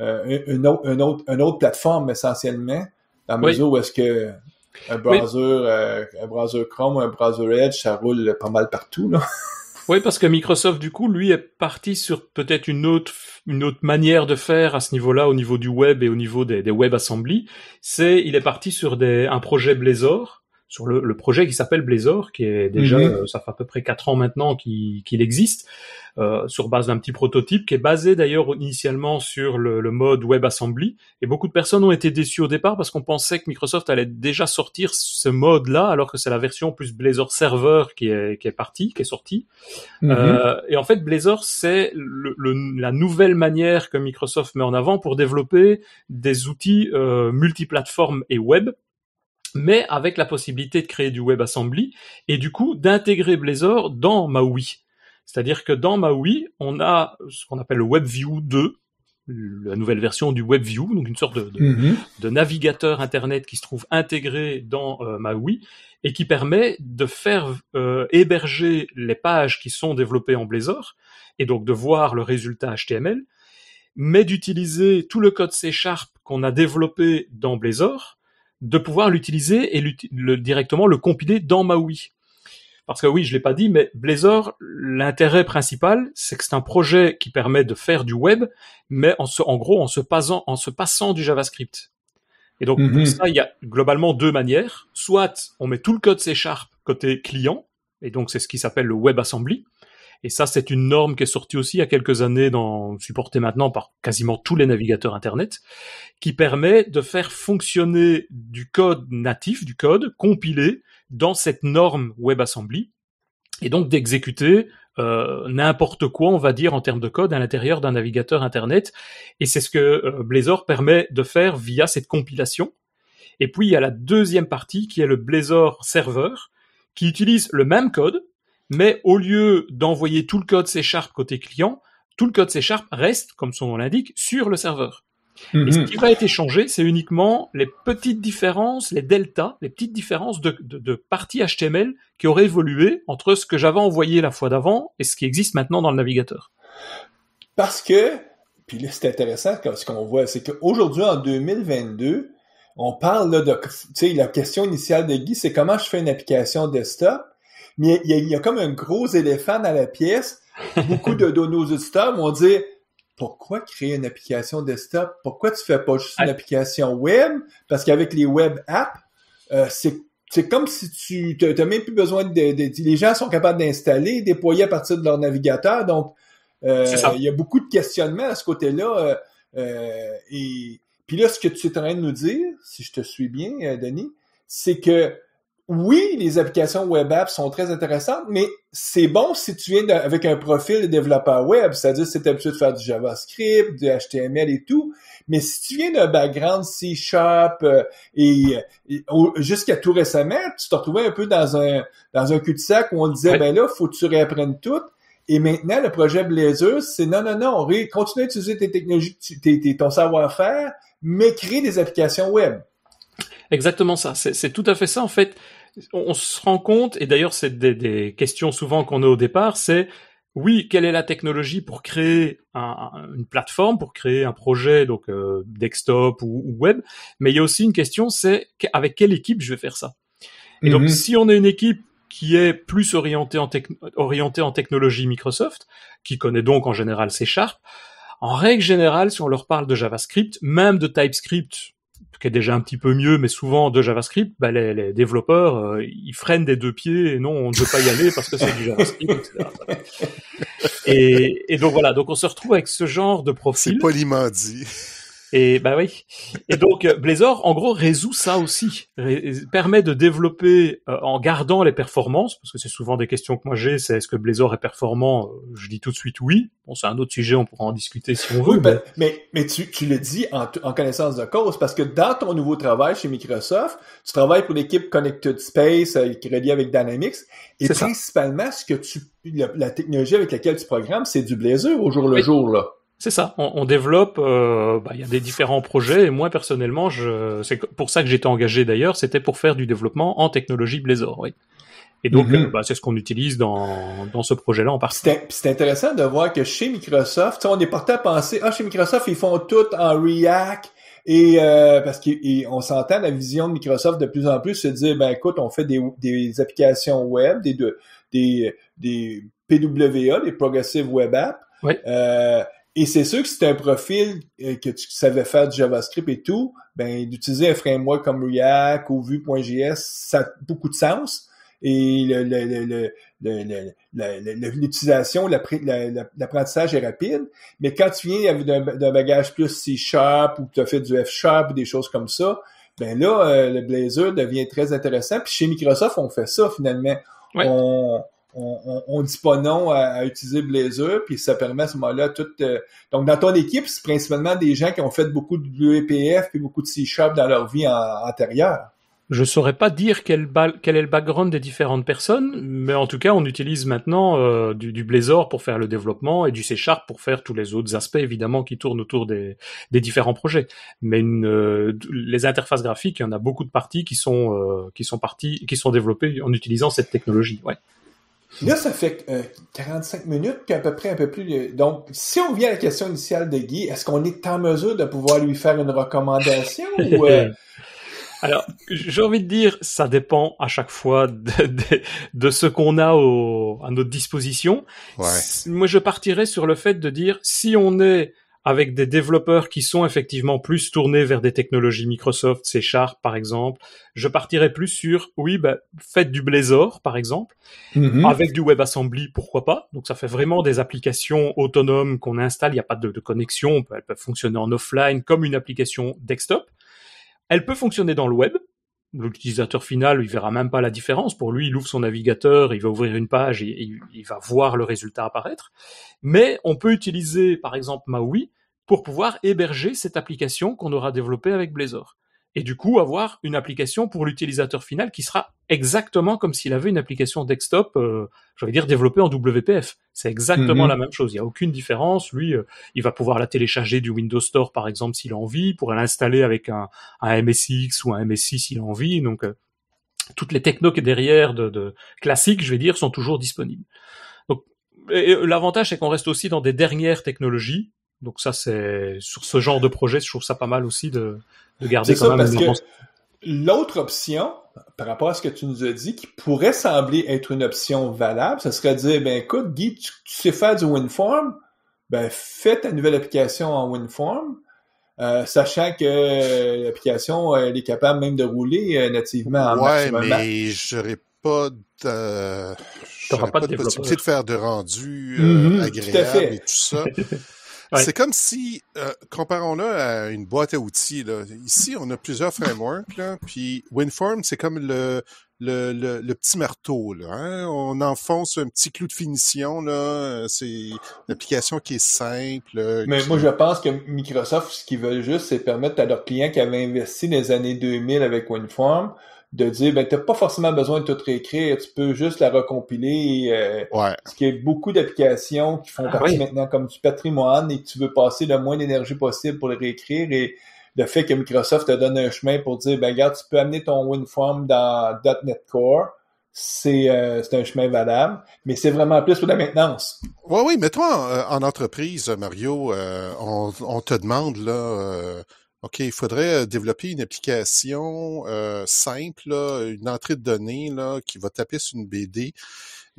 A: euh, une, autre, une, autre, plateforme essentiellement, dans la mesure où est-ce que un browser, euh, un browser Chrome, un browser Edge, ça roule pas mal partout, là.
C: Oui, parce que Microsoft, du coup, lui, est parti sur peut-être une autre, une autre manière de faire à ce niveau-là, au niveau du web et au niveau des, des assemblies C'est, il est parti sur des, un projet Blazor, sur le, projet qui s'appelle Blazor, qui est déjà, mhm. euh, ça fait à peu près quatre ans maintenant qu'il existe, euh, sur base d'un petit prototype qui est basé d'ailleurs initialement sur le, le mode WebAssembly. Et beaucoup de personnes ont été déçues au départ parce qu'on pensait que Microsoft allait déjà sortir ce mode-là, alors que c'est la version plus Blazor Server qui est, qui est partie, qui est sortie. Mhm. Euh, et en fait, Blazor, c'est la nouvelle manière que Microsoft met en avant pour développer des outils euh, multiplateformes et web mais avec la possibilité de créer du WebAssembly et du coup d'intégrer Blazor dans MAUI. C'est-à-dire que dans MAUI, on a ce qu'on appelle le WebView 2, la nouvelle version du WebView, donc une sorte de, mhm. navigateur Internet qui se trouve intégré dans euh, MAUI et qui permet de faire euh, héberger les pages qui sont développées en Blazor et donc de voir le résultat HTML, mais d'utiliser tout le code C Sharp qu'on a développé dans Blazor de pouvoir l'utiliser et le, directement le compiler dans MAUI. Parce que oui, je l'ai pas dit, mais Blazor, l'intérêt principal, c'est que c'est un projet qui permet de faire du web, mais en, en gros en se, passant, en se passant du JavaScript. Et donc pour mm-hmm. ça, il y a globalement deux manières. Soit on met tout le code C Sharp côté client, et donc c'est ce qui s'appelle le WebAssembly, et ça, c'est une norme qui est sortie aussi il y a quelques années, dans, supportée maintenant par quasiment tous les navigateurs Internet, qui permet de faire fonctionner du code natif, du code compilé dans cette norme WebAssembly, et donc d'exécuter euh, n'importe quoi, on va dire, en termes de code à l'intérieur d'un navigateur Internet. Et c'est ce que euh, Blazor permet de faire via cette compilation. Et puis, il y a la deuxième partie qui est le Blazor Server, qui utilise le même code, mais au lieu d'envoyer tout le code C Sharp côté client, tout le code C Sharp reste, comme son nom l'indique, sur le serveur. Et ce mhm. qui va être échangé, c'est uniquement les petites différences, les deltas, les petites différences de, de parties HTML qui auraient évolué entre ce que j'avais envoyé la fois d'avant et ce qui existe maintenant dans le navigateur.
A: Parce que, puis là c'est intéressant ce qu'on voit, c'est qu'aujourd'hui en 2022, on parle là, de, tu sais, la question initiale de Guy, c'est comment je fais une application desktop mais il y, a, comme un gros éléphant dans la pièce. Beaucoup de, de nos auditeurs vont dire pourquoi créer une application desktop? Pourquoi tu fais pas juste une ah. application web? Parce qu'avec les web apps, euh, c'est comme si tu n'as même plus besoin de, Les gens sont capables d'installer, déployer à partir de leur navigateur. Donc, euh, il y a beaucoup de questionnements à ce côté-là. Euh, et puis là, ce que tu es en train de nous dire, si je te suis bien, Denis, c'est que oui, les applications web apps sont très intéressantes, mais c'est bon si tu viens avec un profil de développeur web, c'est-à-dire si tu habitué de faire du JavaScript, du HTML et tout, mais si tu viens d'un background C Sharp euh, et, jusqu'à tout récemment, tu te retrouvais un peu dans un dans un cul-de-sac où on disait ben là, faut que tu réapprennes tout. Et maintenant, le projet Blazor, c'est non, non, non, continue à utiliser tes technologies, tes, ton savoir-faire, mais crée des applications web.
C: Exactement ça. C'est tout à fait ça en fait. On, se rend compte, et d'ailleurs c'est des, des, questions souvent qu'on a au départ, c'est oui, quelle est la technologie pour créer un, une plateforme, pour créer un projet, donc euh, desktop ou, web, mais il y a aussi une question, c'est avec quelle équipe je vais faire ça. Et donc mhm. si on est une équipe qui est plus orientée en, orientée en technologie Microsoft, qui connaît donc en général C Sharp, en règle générale, si on leur parle de JavaScript, même de TypeScript, qui est déjà un petit peu mieux, mais souvent de JavaScript, bah, les, développeurs, euh, ils freinent des deux pieds et non, on ne veut pas y aller parce que c'est du JavaScript, Et, et, donc voilà, donc on se retrouve avec ce genre de profil. C'est poliment dit. Et bah oui. Et donc euh, Blazor, en gros, résout ça aussi, permet de développer euh, en gardant les performances, parce que c'est souvent des questions que moi j'ai, c'est est-ce que Blazor est performant euh, Je dis tout de suite oui. Bon, c'est un autre sujet, on pourra en discuter si on veut.
A: mais... mais, tu, le dis en, connaissance de cause, parce que dans ton nouveau travail chez Microsoft, tu travailles pour l'équipe Connected Space, qui est reliée avec Dynamics, et principalement, ce que tu, la, technologie avec laquelle tu programmes, c'est du Blazor au jour le jour, là.
C: C'est ça. On, on développe. Il euh, bah, y a des différents projets. Et moi personnellement, je, c'est pour ça que j'étais engagé d'ailleurs. C'était pour faire du développement en technologie Blazor. Oui. Et donc, mm-hmm. euh, bah, c'est ce qu'on utilise dans, dans ce projet-là en particulier. C'est intéressant de
A: voir que chez Microsoft, on est porté à penser, ah, chez Microsoft, ils font tout en React. Et euh, parce qu'on s'entend, la vision de Microsoft de plus en plus, se dire, ben écoute, on fait des, des applications web, des, des, des PWA, des Progressive Web Apps. Euh, et c'est sûr que si un profil euh, que tu savais faire du JavaScript et tout, ben d'utiliser un framework comme React ou Vue.js, ça a beaucoup de sens. Et l'utilisation, l'apprentissage est rapide. Mais quand tu viens avec d'un bagage plus C Sharp ou que tu as fait du F Sharp ou des choses comme ça, ben là, euh, le Blazor devient très intéressant. Puis chez Microsoft, on fait ça finalement on, on, dit pas non à, utiliser Blazor, puis ça permet à ce moment-là tout. Euh, donc, dans ton équipe, c'est principalement des gens qui ont fait beaucoup de WPF et beaucoup de C-Sharp dans leur vie antérieure.
C: Je saurais pas dire quel, quel, est le background des différentes personnes, mais en tout cas, on utilise maintenant euh, du, du, Blazor pour faire le développement et du C Sharp pour faire tous les autres aspects, évidemment, qui tournent autour des, différents projets. Mais euh, les interfaces graphiques, il y en a beaucoup de parties qui sont qui sont parties, qui sont développées en utilisant cette technologie. Ouais.
A: Là, ça fait 45 euh, minutes, puis à peu près un peu plus. Euh, donc, si on vient à la question initiale de Guy, est-ce qu'on est en mesure de pouvoir lui faire une recommandation ou, euh?
C: Alors, j'ai envie de dire, ça dépend à chaque fois de, ce qu'on a à notre disposition. Moi, je partirais sur le fait de dire, si on est avec des développeurs qui sont effectivement plus tournés vers des technologies Microsoft, C Sharp par exemple. Je partirais plus sur, oui, bah, faites du Blazor par exemple, mhm. avec du WebAssembly, pourquoi pas. Donc ça fait vraiment des applications autonomes qu'on installe, il n'y a pas de, de connexion, elles peuvent fonctionner en offline comme une application desktop. Elle peut fonctionner dans le web, l'utilisateur final, il verra même pas la différence. Pour lui, il ouvre son navigateur, il va ouvrir une page et, et il va voir le résultat apparaître. Mais on peut utiliser, par exemple, Maui pour pouvoir héberger cette application qu'on aura développée avec Blazor et du coup avoir une application pour l'utilisateur final qui sera exactement comme s'il avait une application desktop, euh, j'allais dire développée en WPF. C'est exactement mhm. la même chose. Il n'y a aucune différence. Lui, euh, il va pouvoir la télécharger du Windows Store, par exemple, s'il a envie, pourra l'installer avec un, un, MSX ou un MSI s'il a envie. Donc, euh, toutes les technos qui derrière de, de classiques, je vais dire, sont toujours disponibles. Donc, l'avantage, c'est qu'on reste aussi dans des dernières technologies donc ça, c'est sur ce genre de projet, je trouve ça pas mal aussi de, garder ça, parce
A: L'autre option, par rapport à ce que tu nous as dit, qui pourrait sembler être une option valable, ce serait de dire, ben écoute, Guy, tu, sais faire du WinForm, ben fais ta nouvelle application en WinForm, euh, sachant que l'application, euh, elle est capable même de rouler euh, nativement en Oui, mais
B: je pas de, pas, de, possibilité de faire de rendu mm-hmm. agréable et tout ça. C'est comme si, euh, comparons-le à une boîte à outils. Là. Ici, on a plusieurs frameworks, là, puis WinForm, c'est comme le, le, le, petit marteau. Là, hein. On enfonce un petit clou de finition. là. Euh, c'est
A: application qui est simple. Euh, Mais moi, je pense que Microsoft, ce qu'ils veulent juste, c'est permettre à leurs clients qui avaient investi les années 2000 avec WinForm de dire ben t'as pas forcément besoin de tout réécrire, tu peux juste la recompiler. Euh, ouais. Parce qu'il y a beaucoup d'applications qui font ah partie maintenant comme du patrimoine et tu veux passer le moins d'énergie possible pour le réécrire et le fait que Microsoft te donne un chemin pour dire ben regarde, tu peux amener ton WinForm dans .NET Core. C'est euh, un chemin valable, mais c'est vraiment plus pour la maintenance. Oui, oui, mais toi,
B: en, euh, entreprise, Mario, euh, on, on, te demande là OK, il faudrait euh, développer une application euh, simple, une entrée de données là, qui va taper sur une BD,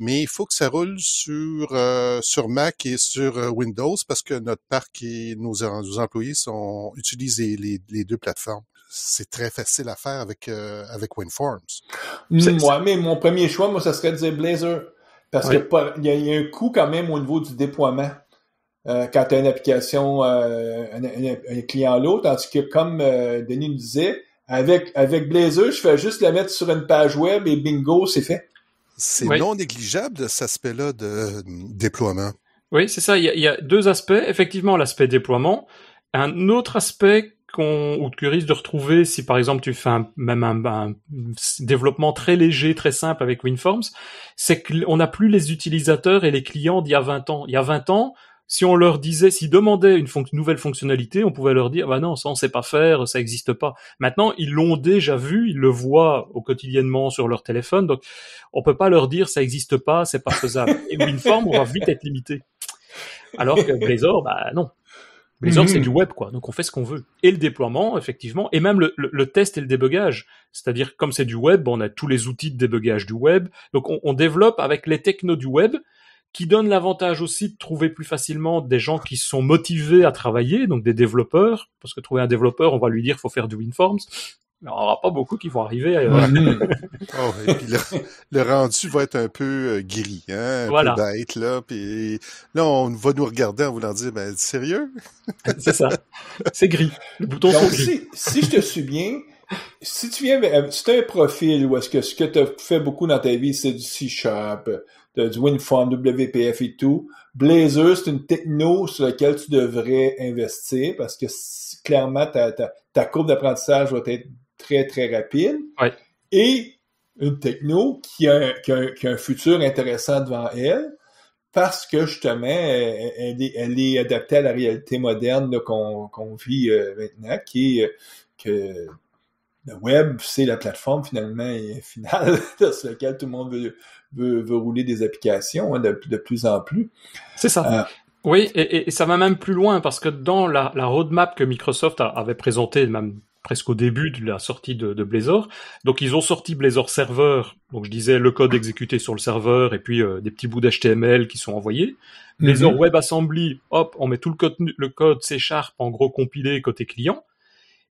B: mais il faut que ça roule sur, euh, sur Mac et sur Windows parce que notre parc et nos, employés sont, utilisent les, deux plateformes
A: c'est très facile à faire avec, avec WinForms. Moi, mmh, mais mon premier choix, moi, ça serait de dire Blazor. Parce qu'il y, a un coût quand même au niveau du déploiement. Euh, quand tu as une application, euh, un, un, un, client l'autre, tandis que comme euh, Denis nous disait, avec, avec Blazor, je fais juste la mettre sur une page web et bingo, c'est fait.
B: C'est non négligeable de cet aspect-là de déploiement.
C: Oui, c'est ça. Il y, a, il y, a, deux aspects. Effectivement, l'aspect déploiement. Un autre aspect qu'on ou que tu de retrouver si par exemple tu fais même un, un développement très léger, très simple avec WinForms, c'est qu'on n'a plus les utilisateurs et les clients d'il y a 20 ans. Il y a 20 ans, si on leur disait, s'ils demandaient une nouvelle fonctionnalité, on pouvait leur dire, bah non, ça on sait pas faire, ça existe pas. Maintenant, ils l'ont déjà vu, ils le voient au quotidiennement sur leur téléphone, donc on peut pas leur dire, ça existe pas, c'est pas faisable. Et WinForm, on va vite être limité. Alors que Blazor, bah non. Blazor, mhm. c'est du web, quoi. Donc on fait ce qu'on veut. Et le déploiement, effectivement, et même le, test et le débugage. C'est-à-dire, comme c'est du web, on a tous les outils de débugage du web. Donc on, on développe avec les technos du web, qui donne l'avantage aussi de trouver plus facilement des gens qui sont motivés à travailler, donc des développeurs, parce que trouver un développeur, on va lui dire faut faire du WinForms, mais on aura pas beaucoup qui vont arriver. Euh, mm. oh, et puis
B: le, rendu va être un peu euh, gris, hein, un peu bête là. Puis là, on va
A: nous regarder en voulant dire, ben sérieux C'est ça. C'est gris. Le bouton Donc, Si, je te suis bien, si tu viens, c'est euh, un profil où est-ce que ce que tu as fait beaucoup dans ta vie, c'est du C shop as du WinForm, WPF et tout. Blazor, c'est une techno sur laquelle tu devrais investir parce que clairement, ta, courbe d'apprentissage va être très, très rapide. Et une techno qui a, un futur intéressant devant elle parce que justement, elle, est, elle est, adaptée à la réalité moderne qu'on vit euh, maintenant, qui est euh, que le web, c'est la plateforme finalement finale sur laquelle tout le monde veut, veut, rouler des applications hein, de, plus en plus. C'est ça. Euh,
C: oui, et, et, ça va même plus loin parce que dans la, roadmap que Microsoft avait présentée, même presque au début de la sortie de, de, Blazor. Donc ils ont sorti Blazor Server, donc je disais le code exécuté sur le serveur et puis euh, des petits bouts d'HTML qui sont envoyés. Mhm. Blazor WebAssembly, hop, on met tout le code, le code C Sharp en gros compilé côté client.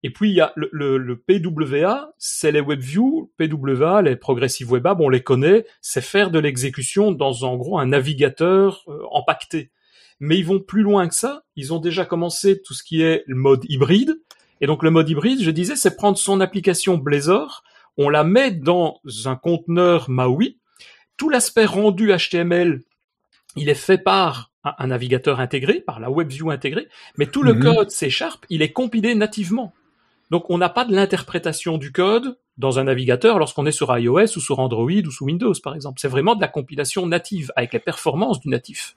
C: Et puis, il y a le, le, PWA, c'est les WebView, PWA, les Progressive Web App, on les connaît, c'est faire de l'exécution dans, en gros, un navigateur euh, empaqueté. Mais ils vont plus loin que ça. Ils ont déjà commencé tout ce qui est le mode hybride. Et donc, le mode hybride, je disais, c'est prendre son application Blazor, on la met dans un conteneur MAUI. Tout l'aspect rendu HTML, il est fait par un navigateur intégré, par la WebView intégrée, mais tout le mhm. code C Sharp, il est compilé nativement. Donc on n'a pas de l'interprétation du code dans un navigateur lorsqu'on est sur iOS ou sur Android ou sous Windows par exemple. C'est vraiment de la compilation native avec les performances du natif.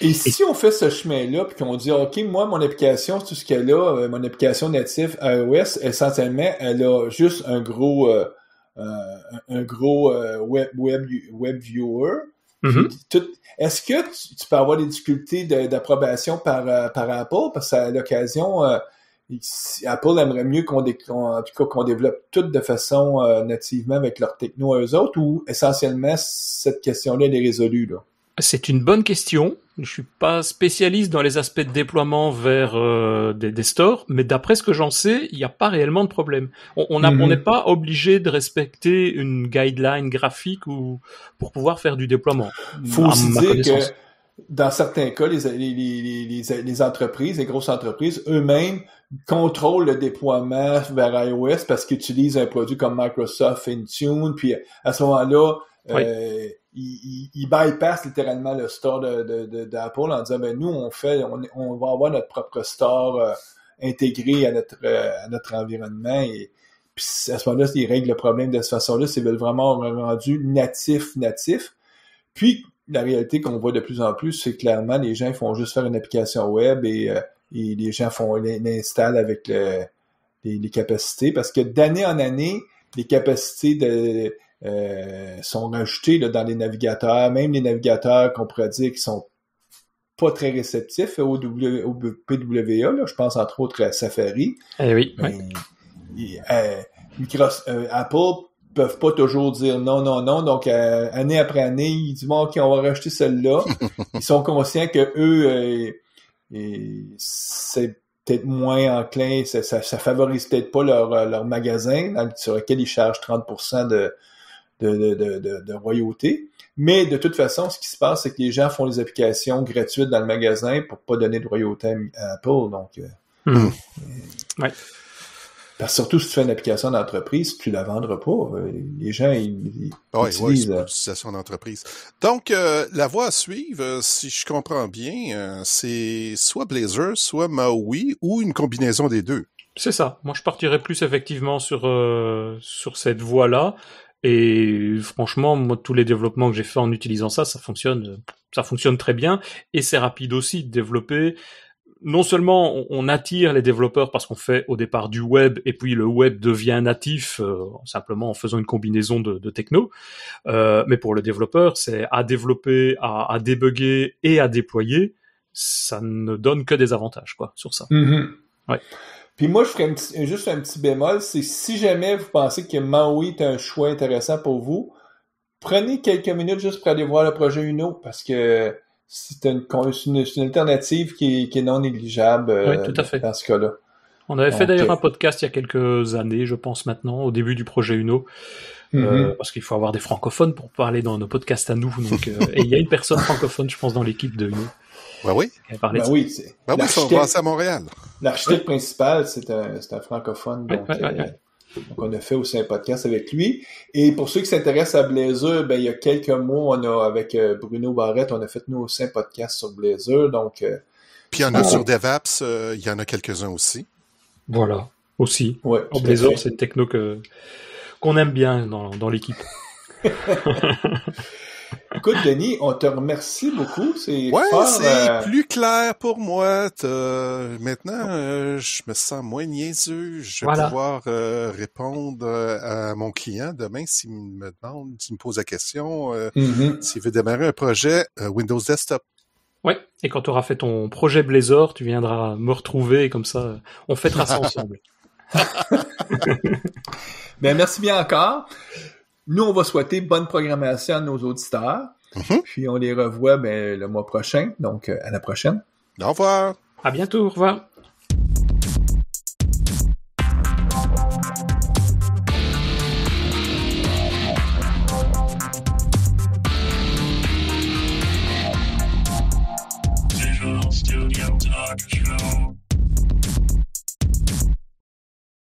C: Et, si on
A: fait ce chemin-là, puis qu'on dit, OK, moi, mon application, tout ce qu'elle a, euh, mon application native iOS, essentiellement, elle a juste un gros, euh, euh, un gros web, viewer. Mm-hmm. Est-ce que tu, peux avoir des difficultés d'approbation par, par Apple? Parce à l'occasion, Apple aimerait mieux qu'on développe tout de façon euh, nativement avec leur techno à eux autres ou essentiellement cette question-là est résolue?
C: C'est une bonne question. Je ne suis pas spécialiste dans les aspects de déploiement vers euh, des, stores, mais d'après ce que j'en sais, il n'y a pas réellement de problème. Mm-hmm. On n'est pas obligé de respecter une guideline graphique ou pour pouvoir faire du déploiement. Faut aussi dire que
A: dans certains cas, les, les, entreprises, les grosses entreprises, eux-mêmes contrôlent le déploiement vers iOS parce qu'ils utilisent un produit comme Microsoft Intune. Puis à ce moment-là, euh, ils, bypassent littéralement le store d'Apple de, de, en disant ben nous, on fait, on, va avoir notre propre store euh, intégré à notre, euh, notre environnement. Et, puis à ce moment-là, ils règlent le problème de cette façon-là. C'est vraiment rendu natif, natif. Puis, la réalité qu'on voit de plus en plus, c'est clairement les gens font juste faire une application web et, euh, les gens font l'installent avec les, capacités parce que d'année en année, les capacités de, euh, sont rajoutées dans les navigateurs, même les navigateurs qu'on pourrait dire qui sont pas très réceptifs au, PWA. je pense entre autres à Safari.
C: Eh oui. Ben,
A: euh, Microsoft, Apple peuvent pas toujours dire non, non, non. Donc, euh, année après année, ils disent, bon, OK, on va racheter celle-là. ils sont conscients que eux, euh, c'est peut-être moins enclin, ça, ça, favorise peut-être pas leur, euh, magasin sur lequel ils chargent 30 de, de, royauté. Mais de toute façon, ce qui se passe, c'est que les gens font les applications gratuites dans le magasin pour pas donner de royauté à Apple. Donc, hmm. Parce surtout si tu fais une application d'entreprise, tu la vendras pas. Euh, les gens, ils, utilisent...
B: l'application euh, d'entreprise. Donc, euh, la voie à suivre, si je comprends bien, c'est soit Blazor, soit Maui, ou une combinaison des deux.
C: C'est ça. Moi, je partirais plus effectivement sur, sur cette voie-là. Et franchement, moi, tous les développements que j'ai fait en utilisant ça, ça fonctionne, ça fonctionne très bien. Et c'est rapide aussi de développer non seulement on, attire les développeurs parce qu'on fait au départ du web et puis le web devient natif euh, simplement en faisant une combinaison de, de techno, euh, mais pour le développeur, c'est à développer, à, à débugger et à déployer, ça ne donne que des avantages quoi sur ça. Mm-hmm. Ouais. Puis moi, je ferais juste
A: un petit bémol, c'est si jamais vous pensez que Maui est un choix intéressant pour vous, prenez quelques minutes juste pour aller voir le projet Uno, parce que c'est une, alternative qui est, qui non négligeable euh, tout à fait. dans ce cas-là. On avait fait d'ailleurs euh,
C: un podcast il y a quelques années, je pense maintenant, au début du projet Uno, euh, mm-hmm. parce qu'il faut avoir des francophones pour parler dans nos podcasts à nous. Donc, et il y a une personne francophone, je pense, dans l'équipe de Uno. Bah oui. Qui bah, bah oui, c'est ils à
A: Montréal. L'architecte principal, c'est un, francophone. Donc, on a fait aussi un podcast avec lui. Et pour ceux qui s'intéressent à Blazer, ben, il y a quelques mois, on a, avec euh, Bruno Barrette, on a fait nous aussi un podcast sur Blazer. Donc, euh,
B: Puis il y en a ah. sur DevApps, euh, il y en a quelques-uns aussi.
C: Voilà, aussi. Ouais, c'est une techno que, qu'on aime bien dans, dans l'équipe.
A: Écoute, Denis, on te remercie beaucoup. C'est c'est euh, plus
B: clair pour moi. Maintenant, euh, je me sens moins niaiseux. Je vais pouvoir euh, répondre à mon client demain s'il me demande, s'il me pose la question, mm-hmm. s'il veut démarrer un projet Windows Desktop.
C: Oui, et quand tu auras fait ton projet Blazor, tu viendras me retrouver comme ça, on fêtera ça ensemble.
A: Ben, merci bien encore. Nous, on va souhaiter bonne programmation à nos auditeurs. Mhm. Puis on les revoit mais ben, le mois prochain. Donc, euh, à la prochaine.
C: Au revoir. À bientôt. Au revoir.